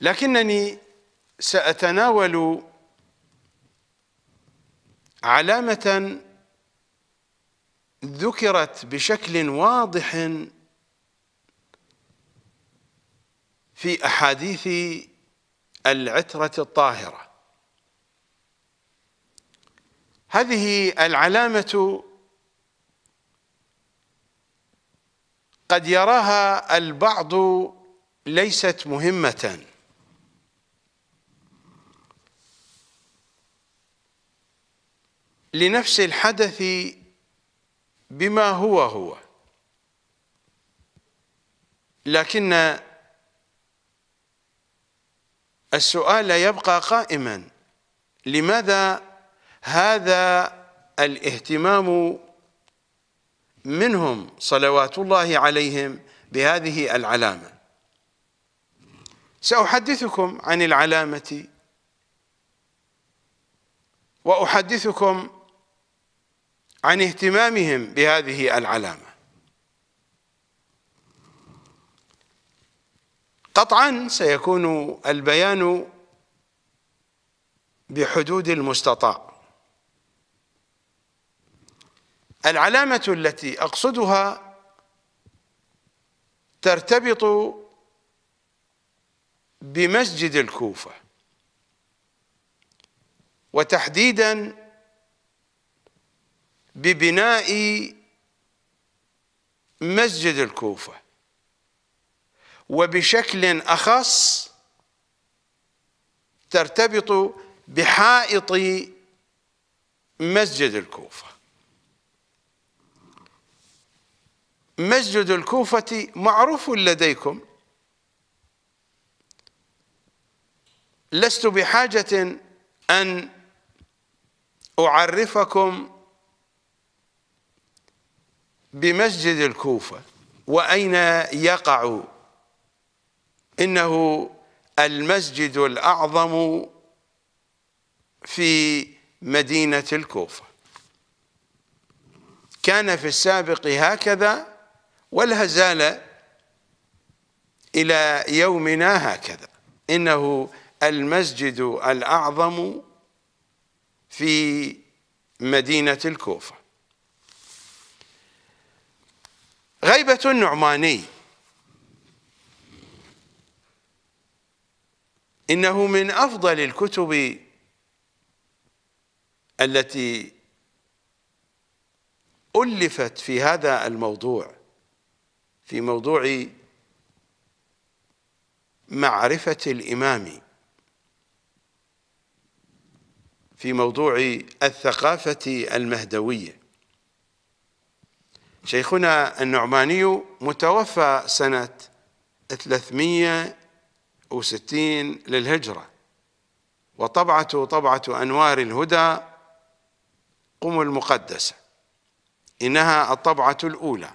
لكنني سأتناول علامة ذكرت بشكل واضح في أحاديث العترة الطاهرة هذه العلامة قد يراها البعض ليست مهمة لنفس الحدث بما هو هو لكن السؤال يبقى قائما لماذا هذا الاهتمام منهم صلوات الله عليهم بهذه العلامة سأحدثكم عن العلامة وأحدثكم عن اهتمامهم بهذه العلامة قطعا سيكون البيان بحدود المستطاع العلامة التي أقصدها ترتبط بمسجد الكوفة وتحديدا ببناء مسجد الكوفة وبشكل أخص ترتبط بحائط مسجد الكوفة مسجد الكوفة معروف لديكم لست بحاجة أن أعرفكم بمسجد الكوفة وأين يقع إنه المسجد الأعظم في مدينة الكوفة كان في السابق هكذا والهزال إلى يومنا هكذا إنه المسجد الأعظم في مدينة الكوفة غيبة النعماني إنه من أفضل الكتب التي ألفت في هذا الموضوع في موضوع معرفة الإمام في موضوع الثقافة المهدوية شيخنا النعماني متوفى سنة 360 للهجرة وطبعته طبعة أنوار الهدى قم المقدسة إنها الطبعة الأولى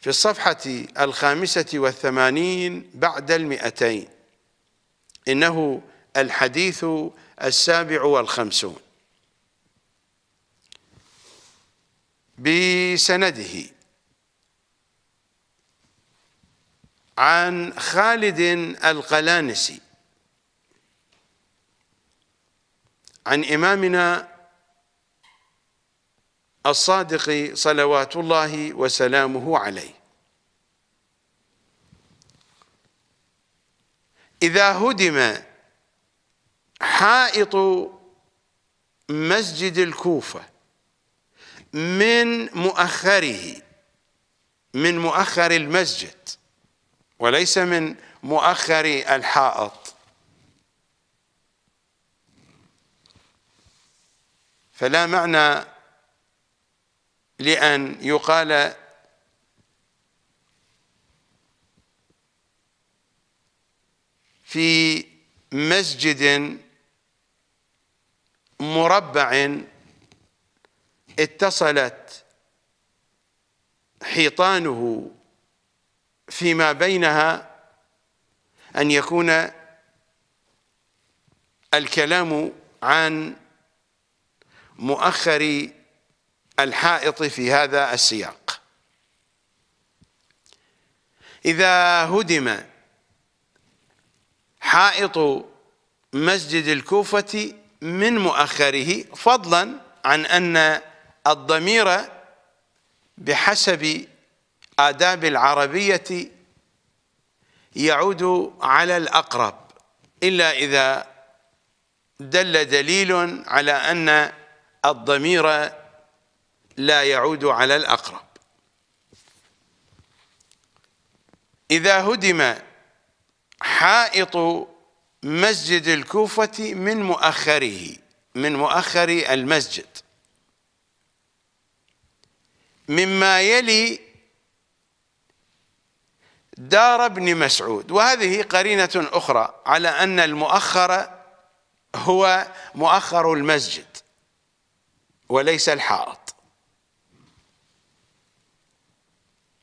في الصفحة الخامسة والثمانين بعد المئتين إنه الحديث السابع والخمسون بسنده عن خالد القلانسي عن إمامنا الصادق صلوات الله وسلامه عليه إذا هدم حائط مسجد الكوفة من مؤخره من مؤخر المسجد وليس من مؤخر الحائط فلا معنى لأن يقال في مسجد مربع اتصلت حيطانه فيما بينها أن يكون الكلام عن مؤخر الحائط في هذا السياق إذا هدم حائط مسجد الكوفة من مؤخره فضلا عن أن الضمير بحسب آداب العربية يعود على الأقرب إلا إذا دل دليل على أن الضمير لا يعود على الأقرب إذا هدم حائط مسجد الكوفة من مؤخره من مؤخر المسجد مما يلي دار ابن مسعود وهذه قرينة أخرى على أن المؤخر هو مؤخر المسجد وليس الحائط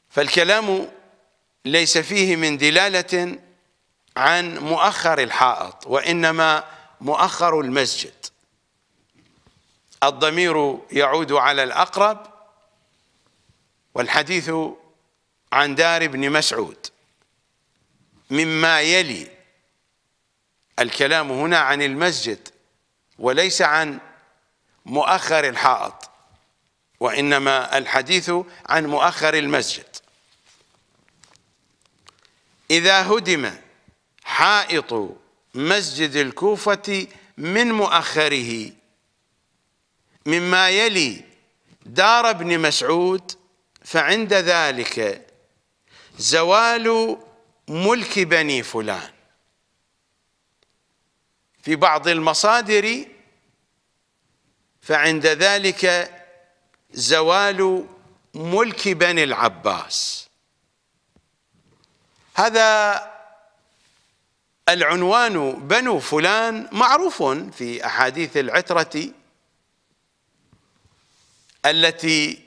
فالكلام ليس فيه من دلالة عن مؤخر الحائط وإنما مؤخر المسجد الضمير يعود على الأقرب والحديث عن دار ابن مسعود مما يلي الكلام هنا عن المسجد وليس عن مؤخر الحائط وإنما الحديث عن مؤخر المسجد إذا هدم حائط مسجد الكوفة من مؤخره مما يلي دار ابن مسعود فعند ذلك زوال ملك بني فلان في بعض المصادر فعند ذلك زوال ملك بني العباس هذا العنوان بنو فلان معروف في أحاديث العترة التي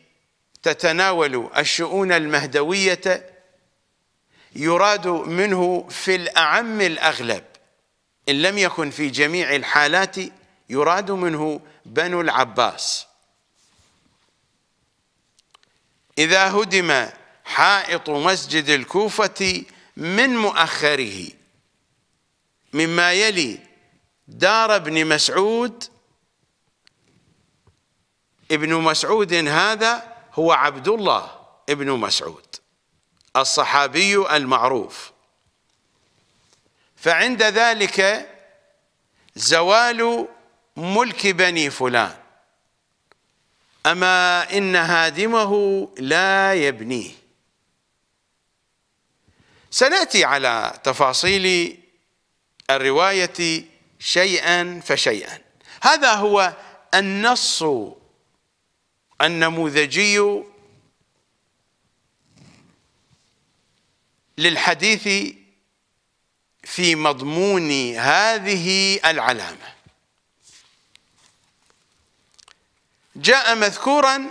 تتناول الشؤون المهدويه يراد منه في الاعم الاغلب ان لم يكن في جميع الحالات يراد منه بنو العباس اذا هدم حائط مسجد الكوفه من مؤخره مما يلي دار ابن مسعود ابن مسعود هذا هو عبد الله ابن مسعود الصحابي المعروف فعند ذلك زوال ملك بني فلان أما إن هادمه لا يبنيه سنأتي على تفاصيل الرواية شيئا فشيئا هذا هو النص النموذجي للحديث في مضمون هذه العلامة جاء مذكورا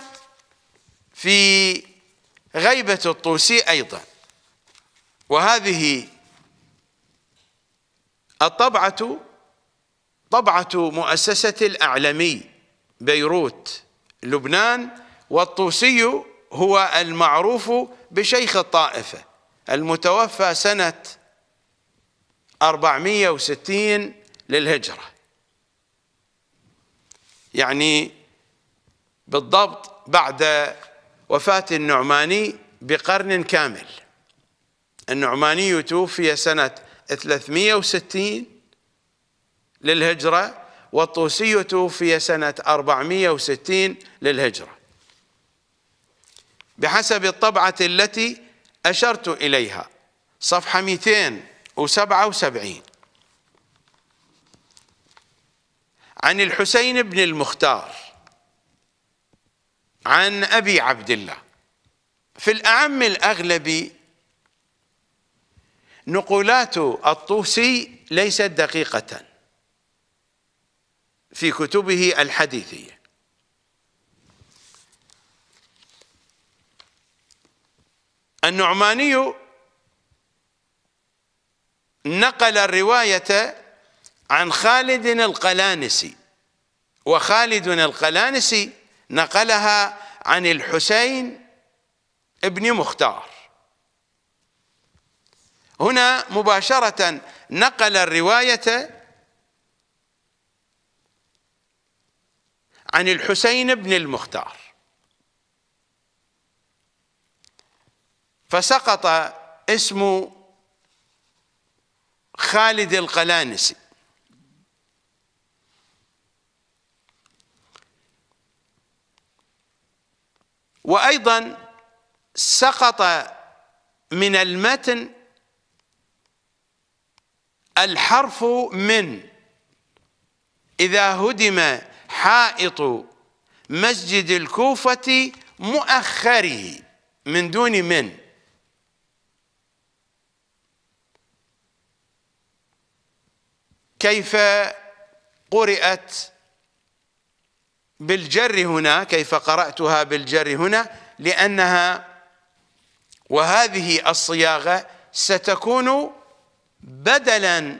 في غيبة الطوسي أيضا وهذه الطبعة طبعة مؤسسة الأعلمي بيروت لبنان والطوسي هو المعروف بشيخ الطائفة المتوفى سنة 460 للهجرة يعني بالضبط بعد وفاة النعماني بقرن كامل النعماني توفي سنة 360 للهجرة والطوسي توفي سنة 460 للهجرة بحسب الطبعة التي أشرت إليها صفحة 277 عن الحسين بن المختار عن أبي عبد الله في الأعم الأغلبي نقولات الطوسي ليست دقيقة في كتبه الحديثية النعماني نقل الرواية عن خالد القلانسي وخالد القلانسي نقلها عن الحسين ابن مختار هنا مباشرة نقل الرواية عن الحسين بن المختار فسقط اسم خالد القلانسي وايضا سقط من المتن الحرف من اذا هدم حائط مسجد الكوفة مؤخره من دون من كيف قرأت بالجر هنا كيف قرأتها بالجر هنا لأنها وهذه الصياغة ستكون بدلا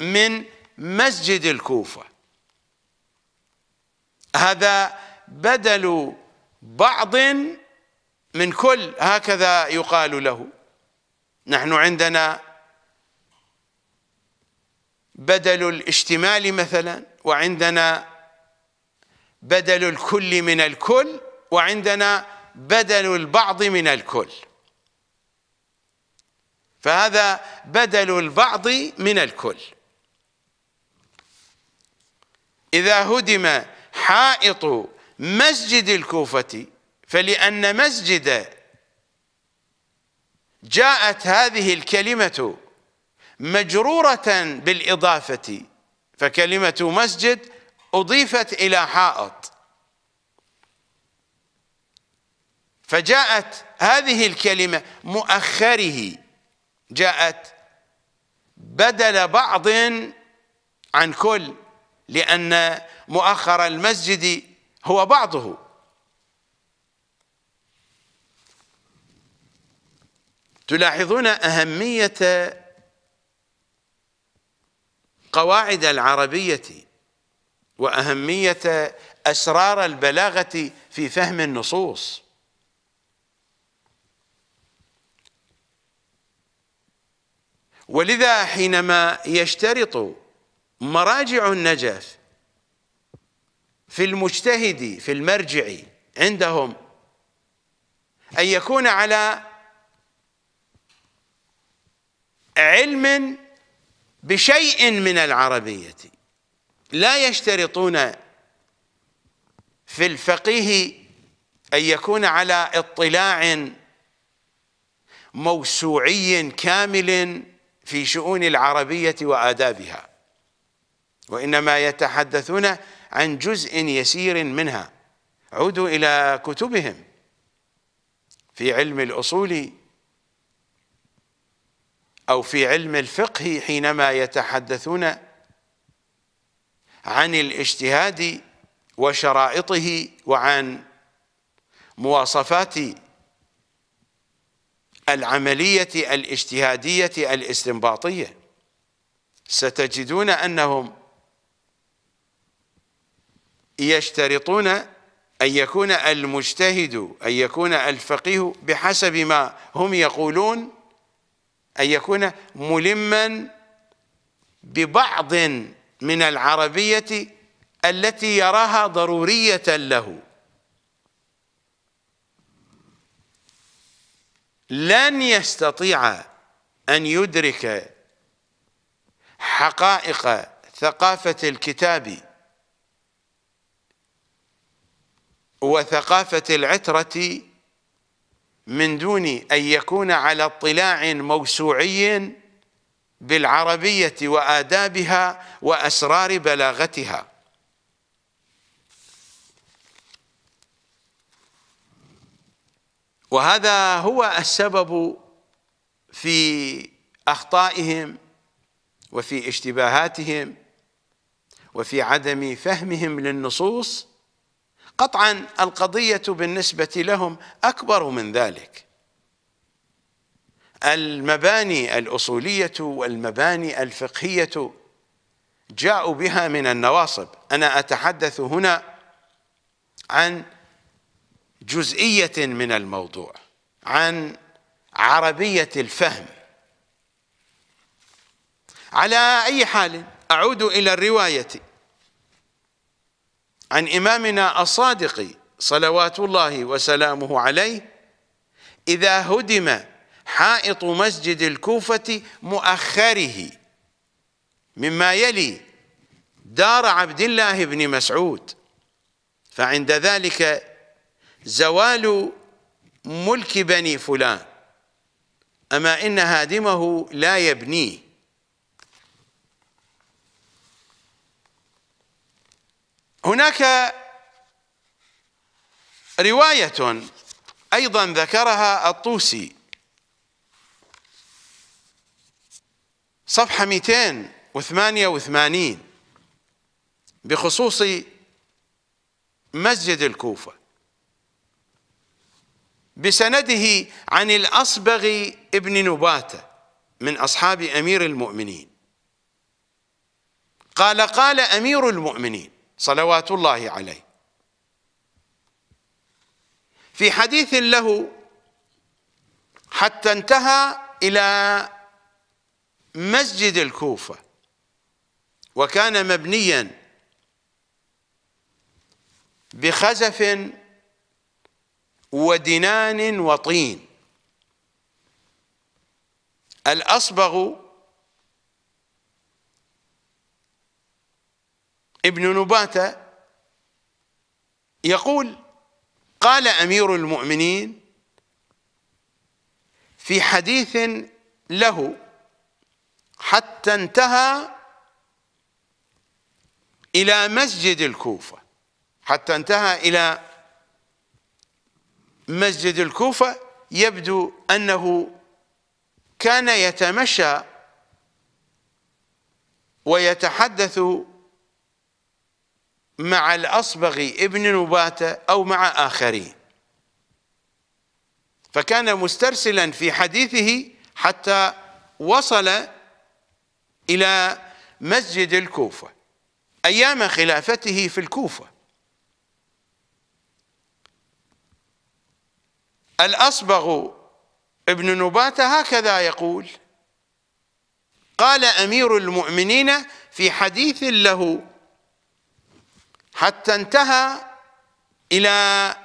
من مسجد الكوفة هذا بدل بعض من كل هكذا يقال له نحن عندنا بدل الاشتمال مثلا وعندنا بدل الكل من الكل وعندنا بدل البعض من الكل فهذا بدل البعض من الكل إذا هدم حائط مسجد الكوفة فلأن مسجد جاءت هذه الكلمة مجرورة بالإضافة فكلمة مسجد أضيفت إلى حائط فجاءت هذه الكلمة مؤخره جاءت بدل بعض عن كل لأن مؤخر المسجد هو بعضه تلاحظون أهمية قواعد العربية وأهمية أسرار البلاغة في فهم النصوص ولذا حينما يشترط مراجع النجف في المجتهد في المرجع عندهم أن يكون على علم بشيء من العربية لا يشترطون في الفقيه أن يكون على اطلاع موسوعي كامل في شؤون العربية وآدابها وإنما يتحدثون عن جزء يسير منها عودوا إلى كتبهم في علم الأصول أو في علم الفقه حينما يتحدثون عن الاجتهاد وشرائطه وعن مواصفات العملية الاجتهادية الاستنباطية ستجدون أنهم يشترطون أن يكون المجتهد أن يكون الفقيه بحسب ما هم يقولون أن يكون ملما ببعض من العربية التي يراها ضرورية له لن يستطيع أن يدرك حقائق ثقافة الكتاب وثقافة العترة من دون أن يكون على اطلاع موسوعي بالعربية وآدابها وأسرار بلاغتها وهذا هو السبب في أخطائهم وفي اشتباهاتهم وفي عدم فهمهم للنصوص قطعا القضية بالنسبة لهم أكبر من ذلك المباني الأصولية والمباني الفقهية جاءوا بها من النواصب أنا أتحدث هنا عن جزئية من الموضوع عن عربية الفهم على أي حال أعود إلى الرواية عن إمامنا الصادق صلوات الله وسلامه عليه إذا هدم حائط مسجد الكوفة مؤخره مما يلي دار عبد الله بن مسعود فعند ذلك زوال ملك بني فلان أما إن هادمه لا يبنيه هناك رواية أيضا ذكرها الطوسي صفحة 288 بخصوص مسجد الكوفة بسنده عن الأصبغ ابن نباتة من أصحاب أمير المؤمنين قال قال أمير المؤمنين صلوات الله عليه في حديث له حتى انتهى إلى مسجد الكوفة وكان مبنيا بخزف ودنان وطين الأصبغ ابن نباتة يقول قال أمير المؤمنين في حديث له حتى انتهى إلى مسجد الكوفة حتى انتهى إلى مسجد الكوفة يبدو أنه كان يتمشى ويتحدث مع الأصبغي ابن نباتة أو مع آخرين فكان مسترسلا في حديثه حتى وصل إلى مسجد الكوفة أيام خلافته في الكوفة الأصبغ ابن نباتة هكذا يقول قال أمير المؤمنين في حديث له حتى انتهى إلى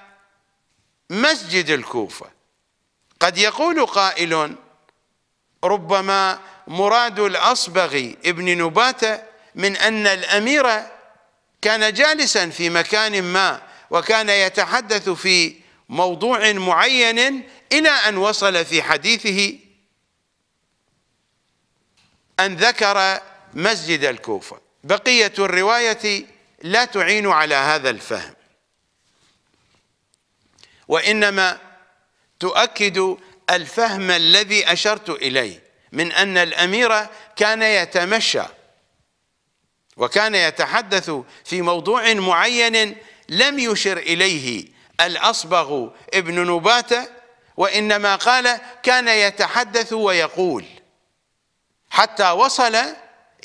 مسجد الكوفة قد يقول قائل ربما مراد الأصبغي ابن نباتة من أن الأمير كان جالسا في مكان ما وكان يتحدث في موضوع معين إلى أن وصل في حديثه أن ذكر مسجد الكوفة بقية الرواية لا تعين على هذا الفهم وإنما تؤكد الفهم الذي أشرت إليه من أن الأمير كان يتمشى وكان يتحدث في موضوع معين لم يشر إليه الأصبغ ابن نباتة وإنما قال كان يتحدث ويقول حتى وصل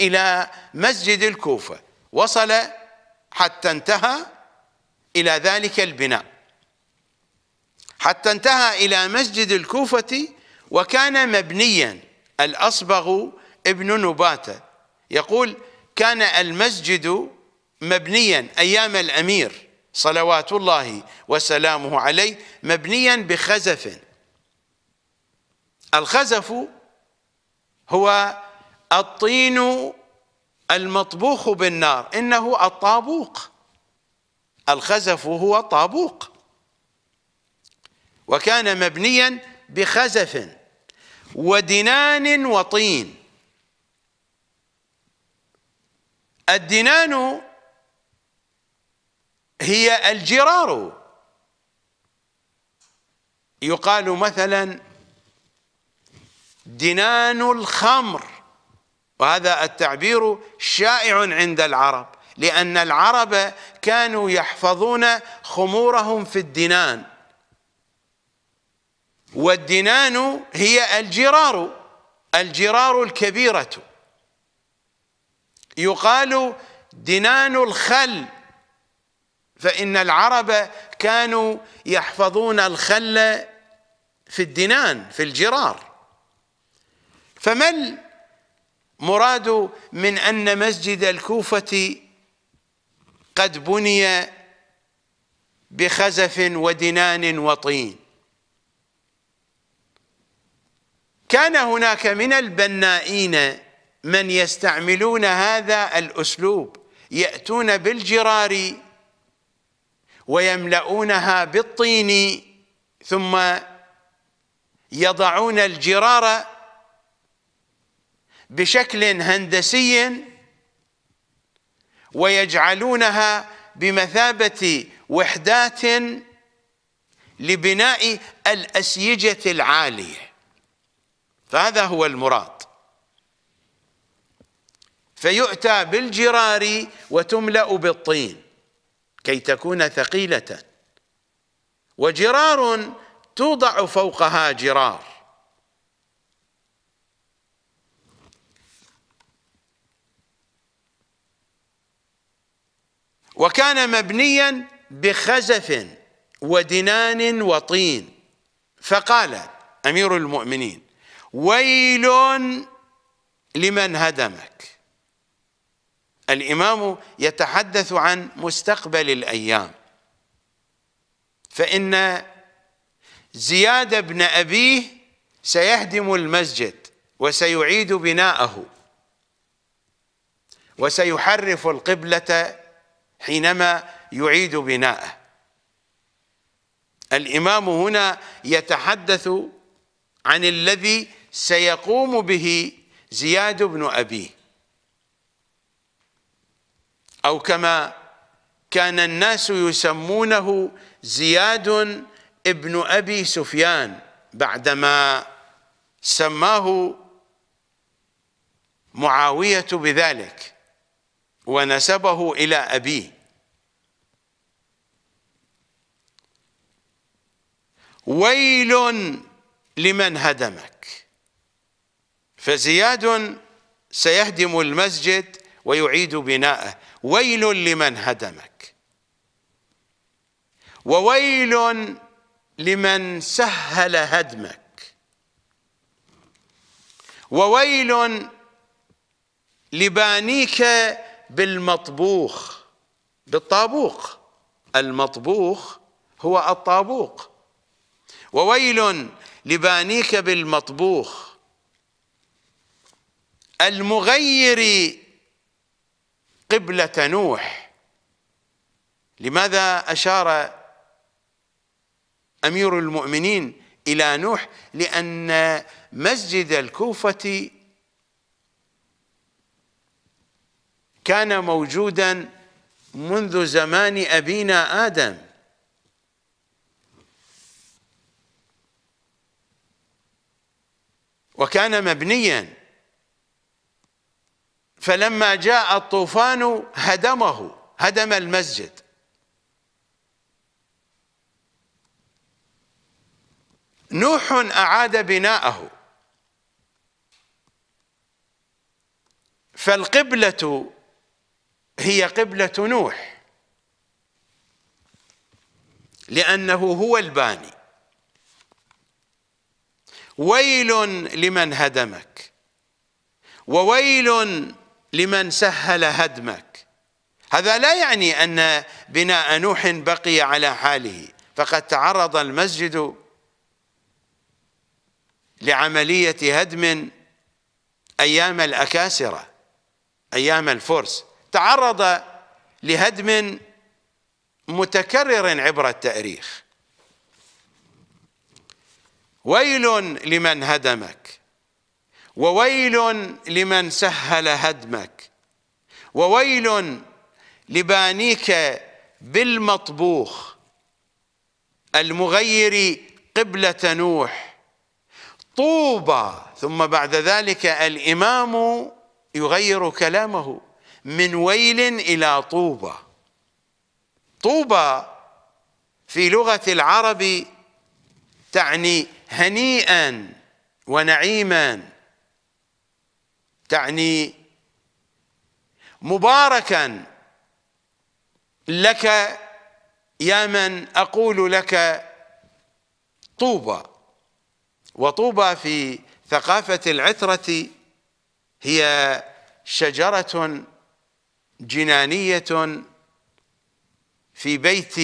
إلى مسجد الكوفة وصل حتى انتهى إلى ذلك البناء حتى انتهى إلى مسجد الكوفة وكان مبنيا الأصبغ ابن نباتة يقول كان المسجد مبنيا أيام الأمير صلوات الله وسلامه عليه مبنيا بخزف الخزف هو الطين المطبوخ بالنار إنه الطابوق الخزف هو طابوق وكان مبنيا بخزف ودنان وطين الدنان هي الجرار يقال مثلا دنان الخمر وهذا التعبير شائع عند العرب لأن العرب كانوا يحفظون خمورهم في الدنان والدنان هي الجرار الجرار الكبيرة يقال دنان الخل فإن العرب كانوا يحفظون الخل في الدنان في الجرار فما مراد من أن مسجد الكوفة قد بني بخزف ودنان وطين كان هناك من البنائين من يستعملون هذا الأسلوب يأتون بالجرار ويملؤونها بالطين ثم يضعون الجرار بشكل هندسي ويجعلونها بمثابة وحدات لبناء الأسيجة العالية فهذا هو المراد فيؤتى بالجرار وتملأ بالطين كي تكون ثقيلة وجرار توضع فوقها جرار وكان مبنيا بخزف ودنان وطين فقال أمير المؤمنين ويل لمن هدمك الإمام يتحدث عن مستقبل الأيام فإن زياد بن أبيه سيهدم المسجد وسيعيد بناءه وسيحرف القبلة حينما يعيد بناءه الإمام هنا يتحدث عن الذي سيقوم به زياد بن أبيه أو كما كان الناس يسمونه زياد ابن أبي سفيان بعدما سماه معاوية بذلك ونسبه إلى أبيه ويل لمن هدمك فزياد سيهدم المسجد ويعيد بناءه ويل لمن هدمك وويل لمن سهل هدمك وويل لبانيك بالمطبوخ بالطابوق المطبوخ هو الطابوق وويل لبانيك بالمطبوخ المغير قبلة نوح لماذا أشار أمير المؤمنين إلى نوح لأن مسجد الكوفة كان موجودا منذ زمان أبينا آدم وكان مبنيا فلما جاء الطوفان هدمه هدم المسجد نوح أعاد بناءه فالقبلة هي قبلة نوح لأنه هو الباني ويل لمن هدمك وويل لمن سهل هدمك هذا لا يعني أن بناء نوح بقي على حاله فقد تعرض المسجد لعملية هدم أيام الأكاسرة أيام الفرس تعرض لهدم متكرر عبر التاريخ ويل لمن هدمك وويل لمن سهل هدمك وويل لبانيك بالمطبوخ المغير قبلة نوح طوبى ثم بعد ذلك الإمام يغير كلامه من ويل إلى طوبى طوبى في لغة العرب تعني هنيئا ونعيما تعني مباركا لك يا من أقول لك طوبى وطوبى في ثقافة العترة هي شجرة جنانية في بيت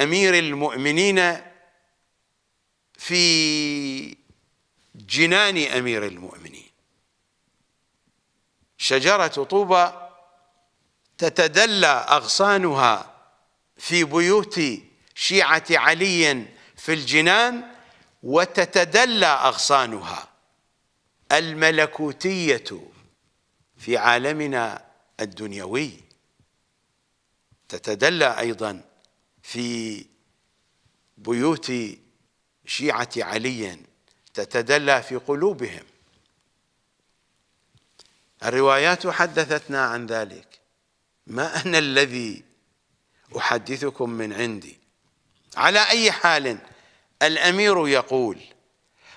أمير المؤمنين في جنان أمير المؤمنين شجرة طوبى تتدلى أغصانها في بيوت شيعة علي في الجنان وتتدلى أغصانها الملكوتية في عالمنا الدنيوي تتدلى ايضا في بيوت شيعه علي تتدلى في قلوبهم الروايات حدثتنا عن ذلك ما انا الذي احدثكم من عندي على اي حال الامير يقول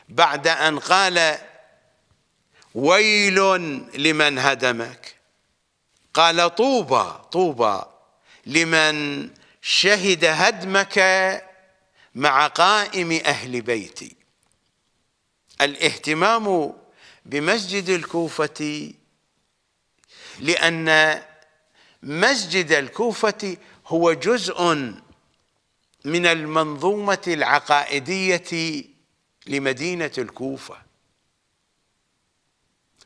بعد ان قال ويل لمن هدمك قال طوبى طوبى لمن شهد هدمك مع قائم اهل بيتي الاهتمام بمسجد الكوفه لان مسجد الكوفه هو جزء من المنظومه العقائديه لمدينه الكوفه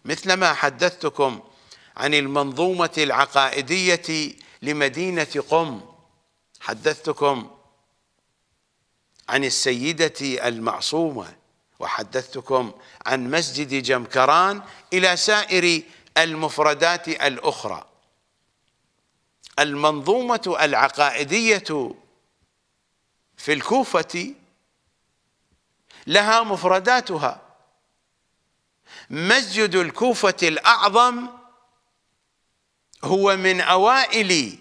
مثلما حدثتكم عن المنظومة العقائدية لمدينة قم حدثتكم عن السيدة المعصومة وحدثتكم عن مسجد جمكران إلى سائر المفردات الأخرى المنظومة العقائدية في الكوفة لها مفرداتها مسجد الكوفة الأعظم هو من أوائل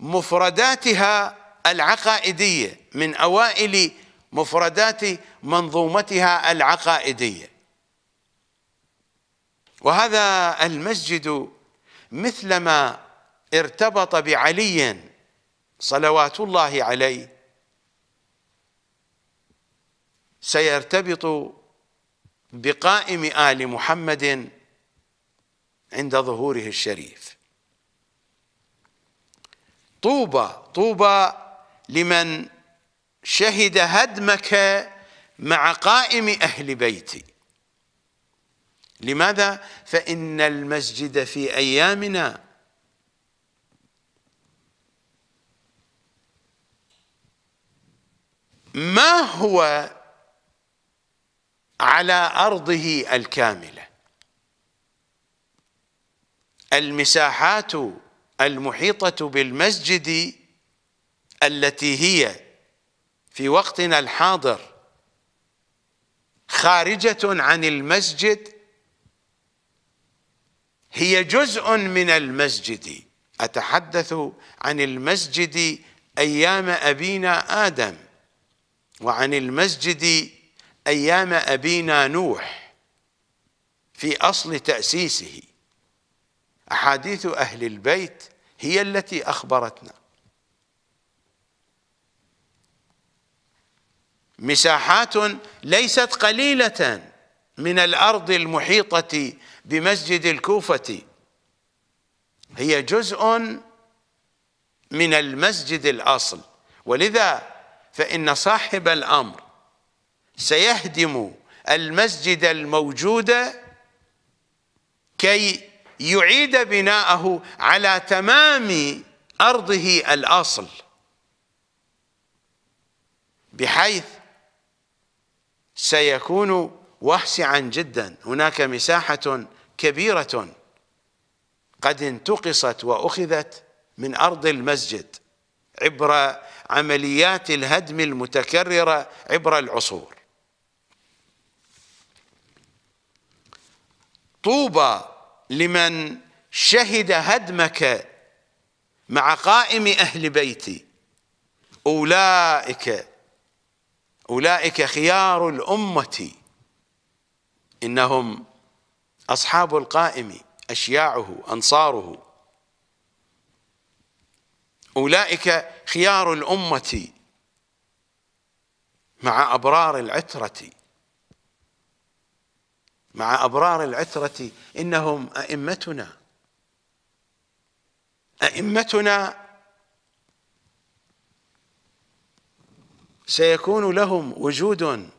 مفرداتها العقائدية من أوائل مفردات منظومتها العقائدية وهذا المسجد مثلما ارتبط بعلي صلوات الله عليه سيرتبط بقائم آل محمد عند ظهوره الشريف طوبى طوبى لمن شهد هدمك مع قائم أهل بيتي لماذا فإن المسجد في أيامنا ما هو على أرضه الكاملة المساحات المحيطة بالمسجد التي هي في وقتنا الحاضر خارجة عن المسجد هي جزء من المسجد أتحدث عن المسجد أيام أبينا آدم وعن المسجد أيام أبينا نوح في أصل تأسيسه أحاديث أهل البيت هي التي أخبرتنا مساحات ليست قليلة من الأرض المحيطة بمسجد الكوفة هي جزء من المسجد الأصل ولذا فإن صاحب الأمر سيهدم المسجد الموجود كي يعيد بناءه على تمام أرضه الأصل بحيث سيكون واسعا جدا هناك مساحة كبيرة قد انتقصت وأخذت من أرض المسجد عبر عمليات الهدم المتكررة عبر العصور طوبى لمن شهد هدمك مع قائم أهل بيتي أولئك أولئك خيار الأمة إنهم أصحاب القائم أشياعه أنصاره أولئك خيار الأمة مع أبرار العترة مع أبرار العثره إنهم أئمتنا أئمتنا سيكون لهم وجود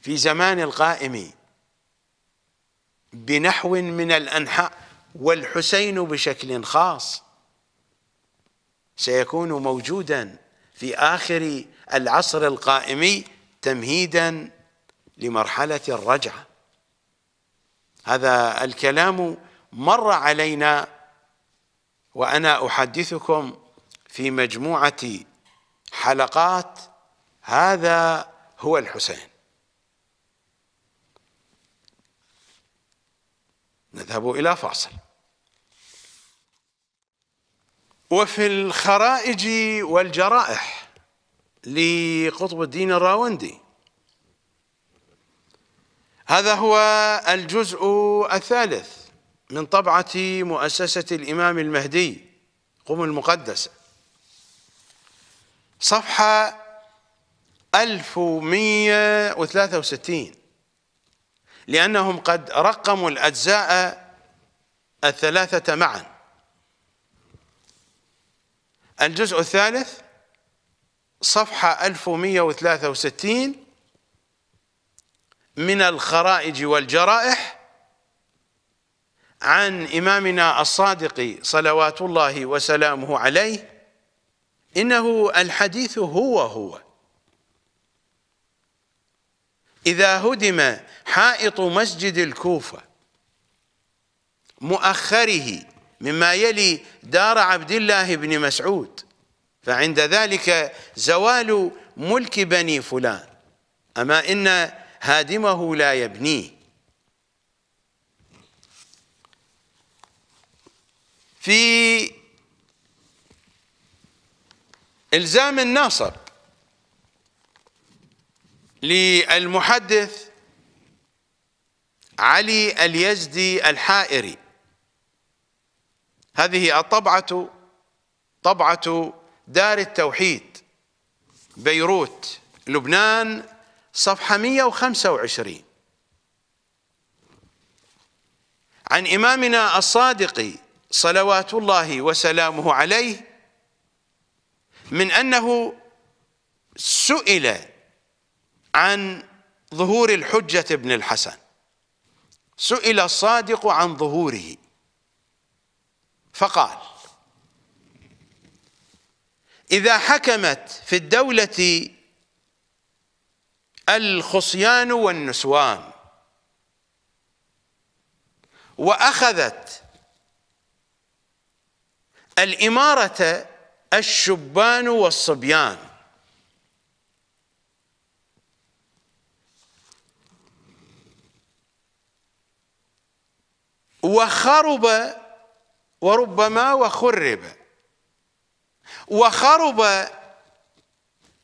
في زمان القائم بنحو من الأنحاء والحسين بشكل خاص سيكون موجودا في آخر العصر القائمي تمهيدا لمرحلة الرجعة هذا الكلام مر علينا وأنا أحدثكم في مجموعة حلقات هذا هو الحسين نذهب إلى فاصل وفي الخرائج والجرائح لقطب الدين الراوندي هذا هو الجزء الثالث من طبعة مؤسسة الإمام المهدي قم المقدسة صفحة 1163 لأنهم قد رقموا الأجزاء الثلاثة معا الجزء الثالث صفحة 1163 من الخرائج والجرائح عن إمامنا الصادق صلوات الله وسلامه عليه إنه الحديث هو هو إذا هدم حائط مسجد الكوفة مؤخره مما يلي دار عبد الله بن مسعود فعند ذلك زوال ملك بني فلان أما إن هادمه لا يبنيه في إلزام الناصر للمحدث علي اليزدي الحائري هذه الطبعة طبعة دار التوحيد بيروت لبنان صفحة 125 عن إمامنا الصادق صلوات الله وسلامه عليه من أنه سئل عن ظهور الحجة ابن الحسن سئل الصادق عن ظهوره فقال إذا حكمت في الدولة الخصيان والنسوان وأخذت الإمارة الشبان والصبيان وخرب وربما وخرب وخرب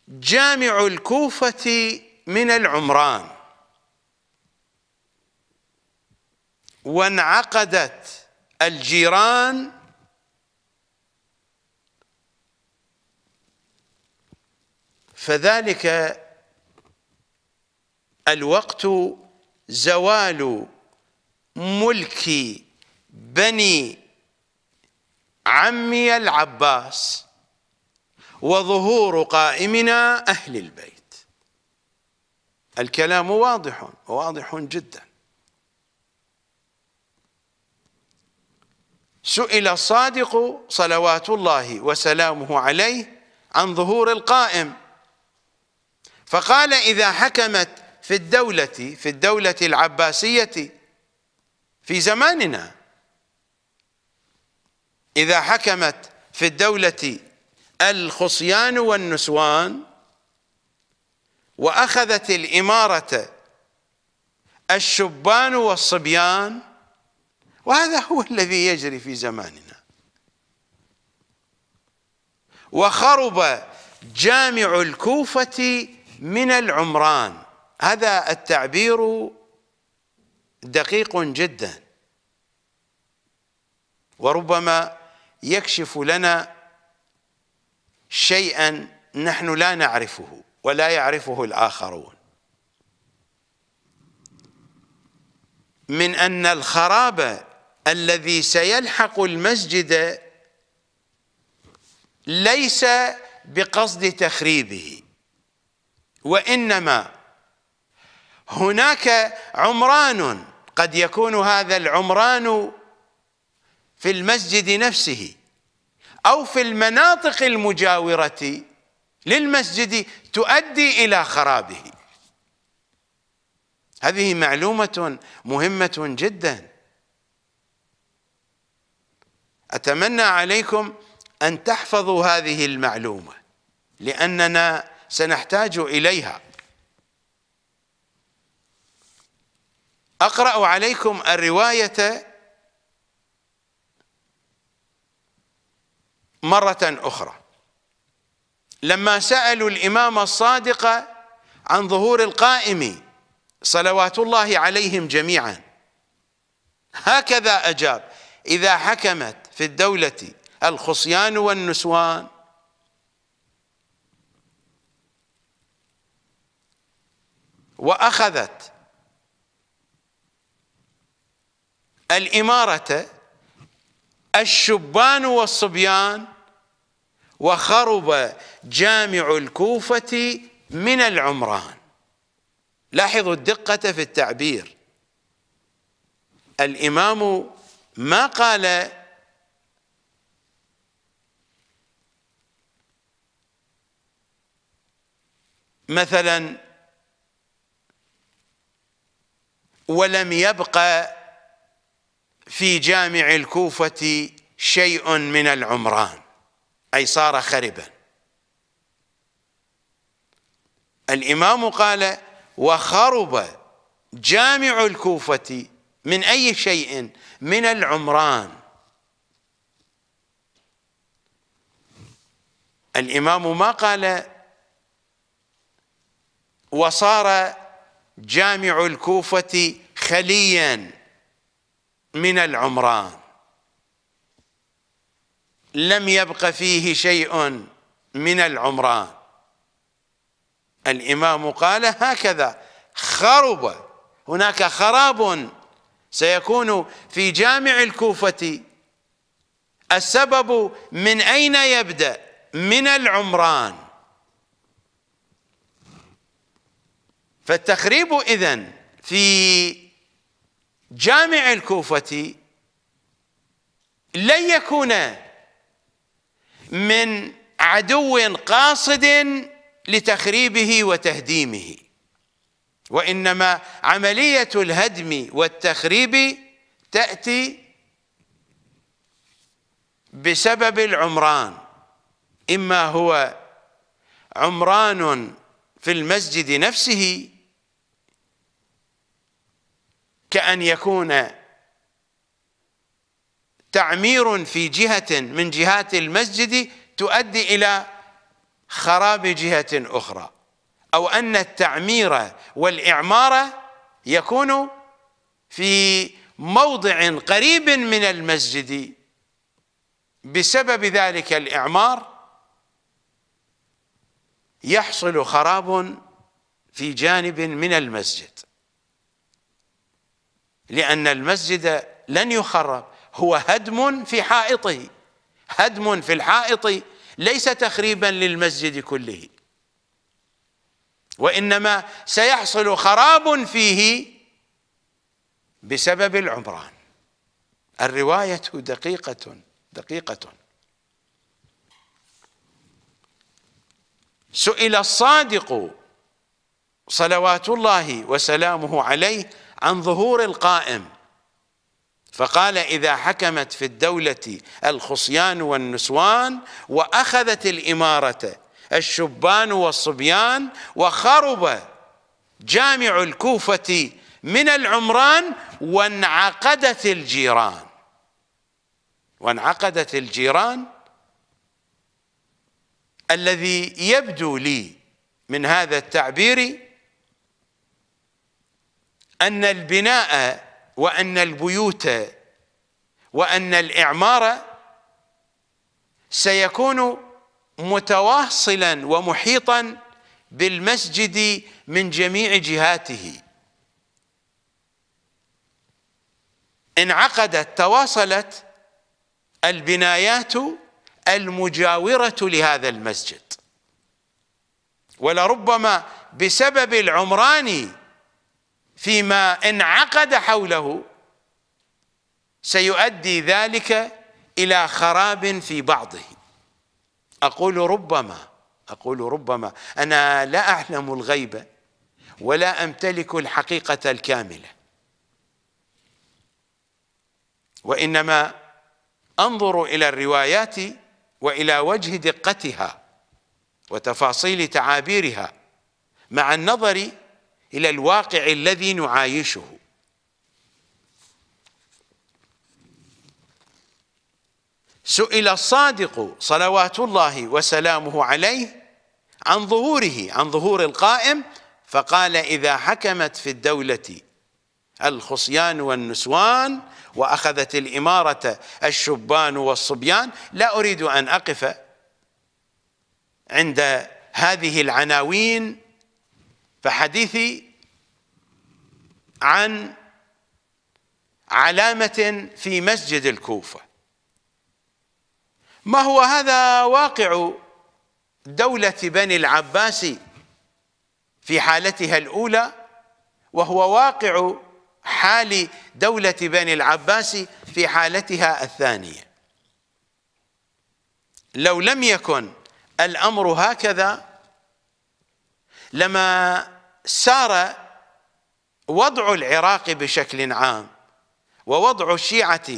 جامع الكوفة من العمران وانعقدت الجيران فذلك الوقت زوال ملك بني عمي العباس وظهور قائمنا أهل البيت الكلام واضح واضح جدا سئل الصادق صلوات الله وسلامه عليه عن ظهور القائم فقال إذا حكمت في الدولة في الدولة العباسية في زماننا إذا حكمت في الدولة الخصيان والنسوان واخذت الاماره الشبان والصبيان وهذا هو الذي يجري في زماننا وخرب جامع الكوفه من العمران هذا التعبير دقيق جدا وربما يكشف لنا شيئا نحن لا نعرفه ولا يعرفه الآخرون من أن الخراب الذي سيلحق المسجد ليس بقصد تخريبه وإنما هناك عمران قد يكون هذا العمران في المسجد نفسه أو في المناطق المجاورة للمسجد تؤدي إلى خرابه هذه معلومة مهمة جدا أتمنى عليكم أن تحفظوا هذه المعلومة لأننا سنحتاج إليها أقرأ عليكم الرواية مرة أخرى لما سألوا الإمام الصادق عن ظهور القائم صلوات الله عليهم جميعا هكذا أجاب إذا حكمت في الدولة الخصيان والنسوان وأخذت الإمارة الشبان والصبيان وخرب جامع الكوفة من العمران لاحظوا الدقة في التعبير الإمام ما قال مثلا ولم يبقى في جامع الكوفة شيء من العمران أي صار خربا الإمام قال وخرب جامع الكوفة من أي شيء من العمران الإمام ما قال وصار جامع الكوفة خليا من العمران لم يبق فيه شيء من العمران الإمام قال هكذا خرب هناك خراب سيكون في جامع الكوفة السبب من أين يبدأ من العمران فالتخريب إذن في جامع الكوفة لن يكون من عدو قاصد لتخريبه وتهديمه وانما عمليه الهدم والتخريب تاتي بسبب العمران اما هو عمران في المسجد نفسه كأن يكون تعمير في جهة من جهات المسجد تؤدي إلى خراب جهة أخرى أو أن التعمير والإعمار يكون في موضع قريب من المسجد بسبب ذلك الإعمار يحصل خراب في جانب من المسجد لأن المسجد لن يخرب هو هدم في حائطه هدم في الحائط ليس تخريبا للمسجد كله وإنما سيحصل خراب فيه بسبب العمران الرواية دقيقة دقيقة سئل الصادق صلوات الله وسلامه عليه عن ظهور القائم فقال إذا حكمت في الدولة الخصيان والنسوان وأخذت الإمارة الشبان والصبيان وخرب جامع الكوفة من العمران وانعقدت الجيران وانعقدت الجيران الذي يبدو لي من هذا التعبير أن البناء وأن البيوت وأن الإعمار سيكون متواصلا ومحيطا بالمسجد من جميع جهاته انعقدت تواصلت البنايات المجاورة لهذا المسجد ولربما بسبب العمران فيما انعقد حوله سيؤدي ذلك إلى خراب في بعضه أقول ربما أقول ربما أنا لا أعلم الغيب ولا أمتلك الحقيقة الكاملة وإنما أنظر إلى الروايات وإلى وجه دقتها وتفاصيل تعابيرها مع النظر إلى الواقع الذي نعايشه سئل الصادق صلوات الله وسلامه عليه عن ظهوره عن ظهور القائم فقال إذا حكمت في الدولة الخصيان والنسوان وأخذت الإمارة الشبان والصبيان لا أريد أن أقف عند هذه العناوين فحديثي عن علامة في مسجد الكوفة ما هو هذا واقع دولة بني العباس في حالتها الأولى وهو واقع حال دولة بني العباس في حالتها الثانية لو لم يكن الأمر هكذا لما سار وضع العراق بشكل عام ووضع الشيعة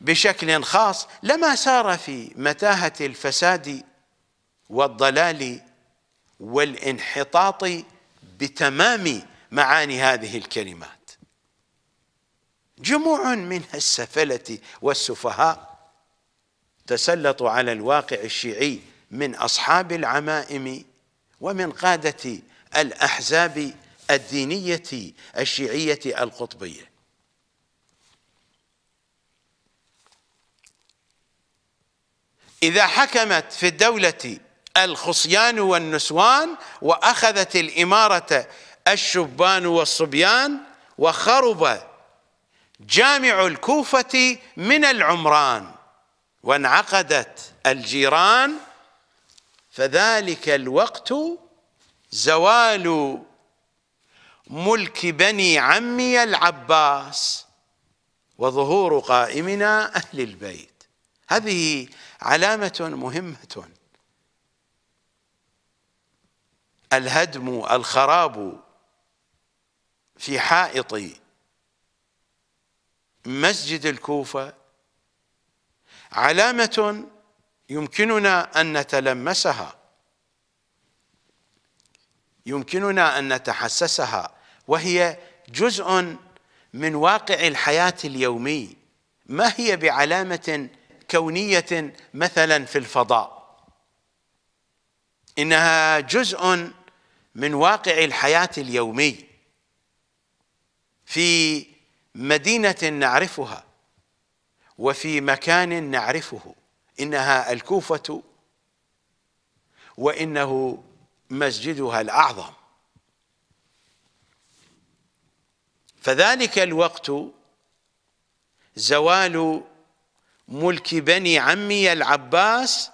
بشكل خاص لما سار في متاهة الفساد والضلال والانحطاط بتمام معاني هذه الكلمات جموع من السفلة والسفهاء تسلطوا على الواقع الشيعي من أصحاب العمائم ومن قادة الأحزاب الدينية الشيعية القطبية إذا حكمت في الدولة الخصيان والنسوان وأخذت الإمارة الشبان والصبيان وخرب جامع الكوفة من العمران وانعقدت الجيران فذلك الوقت زوال ملك بني عمي العباس وظهور قائمنا أهل البيت هذه علامة مهمة الهدم الخراب في حائط مسجد الكوفة علامة يمكننا ان نتلمسها يمكننا ان نتحسسها وهي جزء من واقع الحياه اليومي ما هي بعلامه كونيه مثلا في الفضاء انها جزء من واقع الحياه اليومي في مدينه نعرفها وفي مكان نعرفه إنها الكوفة وإنه مسجدها الأعظم فذلك الوقت زوال ملك بني عمي العباس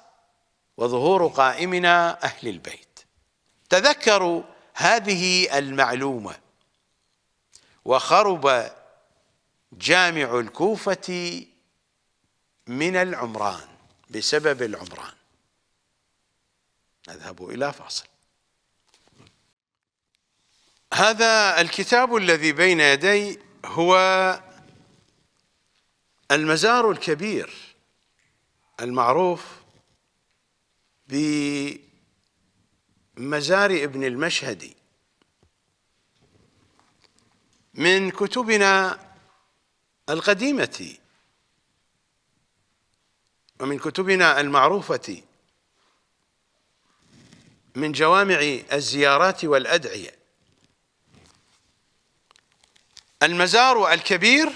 وظهور قائمنا أهل البيت تذكروا هذه المعلومة وخرب جامع الكوفة من العمران بسبب العمران نذهب إلى فاصل هذا الكتاب الذي بين يدي هو المزار الكبير المعروف بمزار ابن المشهدي من كتبنا القديمة ومن كتبنا المعروفة من جوامع الزيارات والأدعية المزار الكبير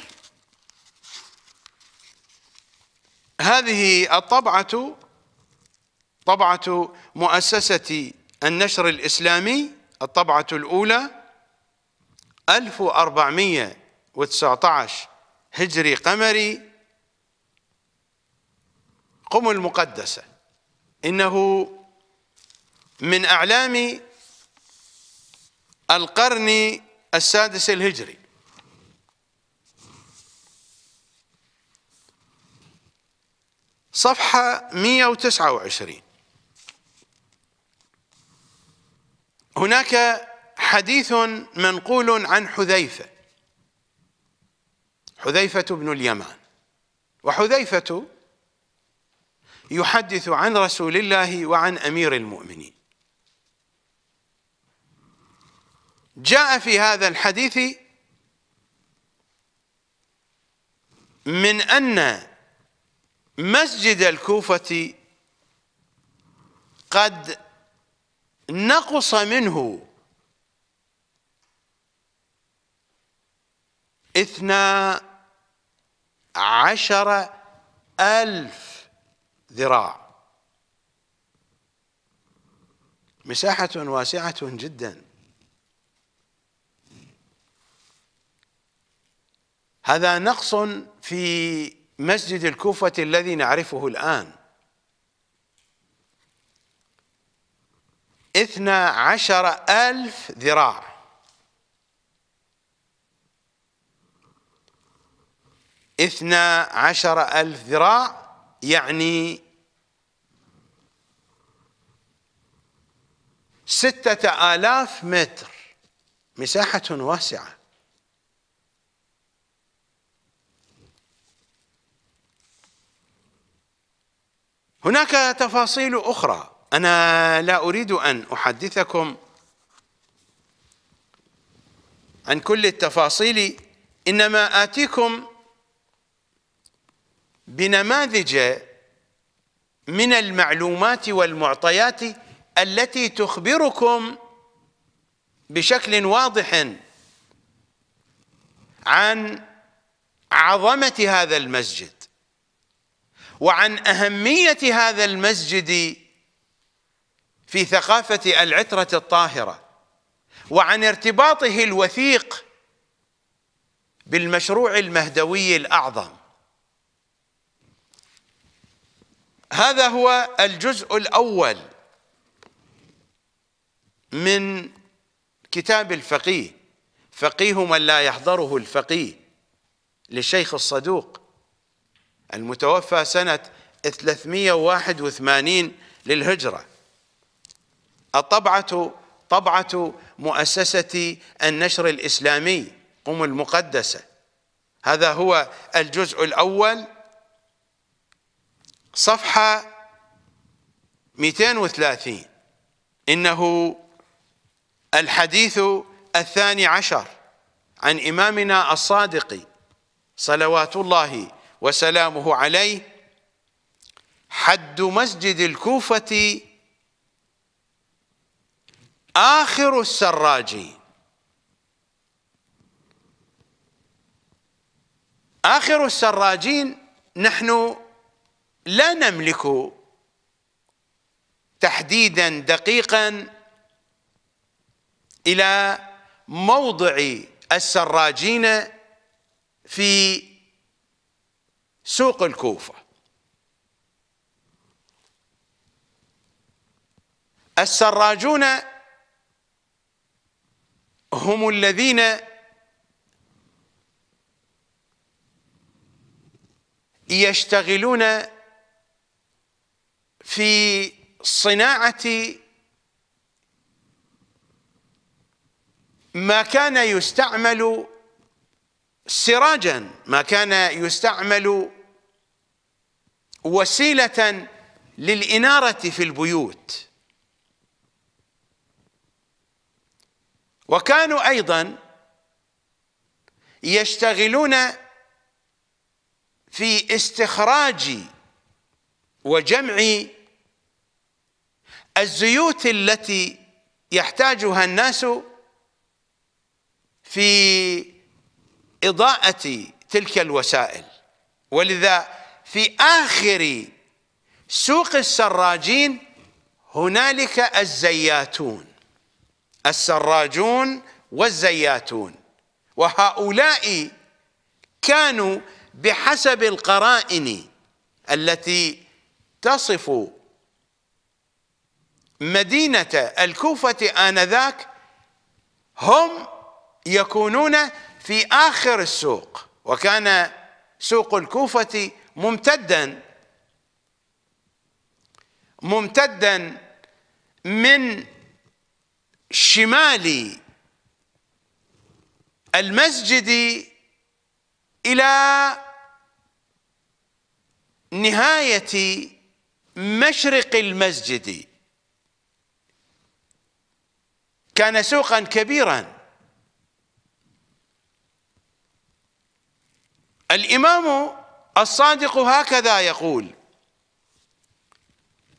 هذه الطبعة طبعة مؤسسة النشر الإسلامي الطبعة الأولى 1419 هجري قمري قم المقدسة إنه من أعلام القرن السادس الهجري صفحة 129 هناك حديث منقول عن حذيفة حذيفة بن اليمان وحذيفة يحدث عن رسول الله وعن امير المؤمنين جاء في هذا الحديث من ان مسجد الكوفه قد نقص منه اثنا عشر ألف ذراع مساحة واسعة جدا هذا نقص في مسجد الكوفة الذي نعرفه الآن اثنى عشر ألف ذراع اثنى عشر ألف ذراع يعني ستة آلاف متر مساحة واسعة هناك تفاصيل أخرى أنا لا أريد أن أحدثكم عن كل التفاصيل إنما آتيكم بنماذج من المعلومات والمعطيات التي تخبركم بشكل واضح عن عظمة هذا المسجد وعن أهمية هذا المسجد في ثقافة العترة الطاهرة وعن ارتباطه الوثيق بالمشروع المهدوي الأعظم هذا هو الجزء الأول من كتاب الفقيه فقيه من لا يحضره الفقيه للشيخ الصدوق المتوفى سنة 381 للهجرة الطبعة طبعة مؤسسة النشر الإسلامي قم المقدسة هذا هو الجزء الأول صفحة 230 إنه الحديث الثاني عشر عن إمامنا الصادق صلوات الله وسلامه عليه حد مسجد الكوفة آخر السراج آخر السراجين نحن لا نملك تحديدا دقيقا الى موضع السراجين في سوق الكوفه السراجون هم الذين يشتغلون في صناعه ما كان يستعمل سراجا ما كان يستعمل وسيله للاناره في البيوت وكانوا ايضا يشتغلون في استخراج وجمع الزيوت التي يحتاجها الناس في إضاءة تلك الوسائل ولذا في آخر سوق السراجين هنالك الزياتون السراجون والزياتون وهؤلاء كانوا بحسب القرائن التي تصف مدينة الكوفة آنذاك هم يكونون في آخر السوق وكان سوق الكوفة ممتدا ممتدا من شمال المسجد إلى نهاية مشرق المسجد كان سوقا كبيرا الإمام الصادق هكذا يقول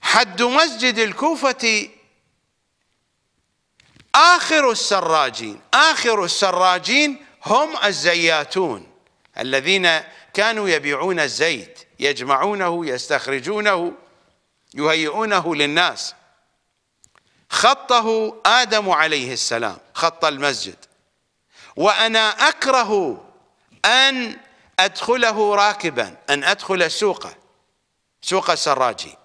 حد مسجد الكوفة آخر السراجين آخر السراجين هم الزياتون الذين كانوا يبيعون الزيت يجمعونه يستخرجونه يهيئونه للناس خطه آدم عليه السلام خط المسجد وأنا أكره أن أدخله راكبا أن أدخل سوقه سوق السراجي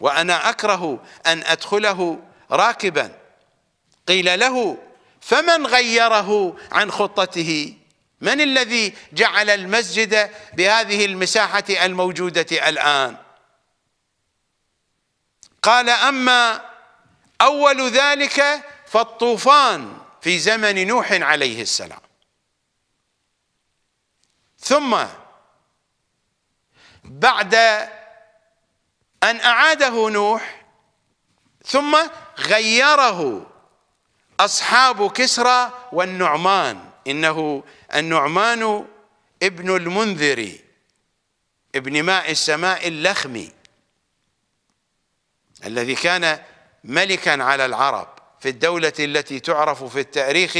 وأنا أكره أن أدخله راكبا قيل له فمن غيره عن خطته من الذي جعل المسجد بهذه المساحة الموجودة الآن قال أما أول ذلك فالطوفان في زمن نوح عليه السلام ثم بعد أن أعاده نوح ثم غيره أصحاب كسرى والنعمان إنه النعمان ابن المنذر ابن ماء السماء اللخمي الذي كان ملكا على العرب في الدولة التي تعرف في التاريخ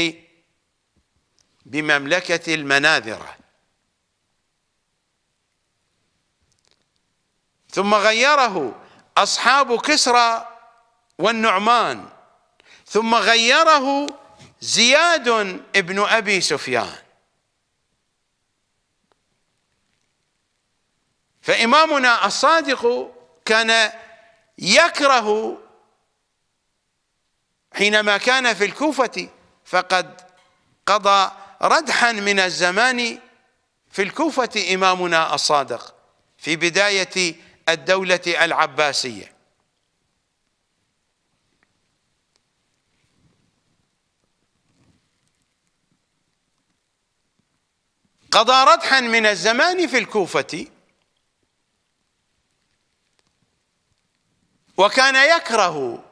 بمملكة المناذرة ثم غيره أصحاب كسرى والنعمان ثم غيره زياد ابن أبي سفيان فإمامنا الصادق كان يكره حينما كان في الكوفة فقد قضى ردحا من الزمان في الكوفة إمامنا الصادق في بداية الدولة العباسية قضى ردحا من الزمان في الكوفة وكان يكره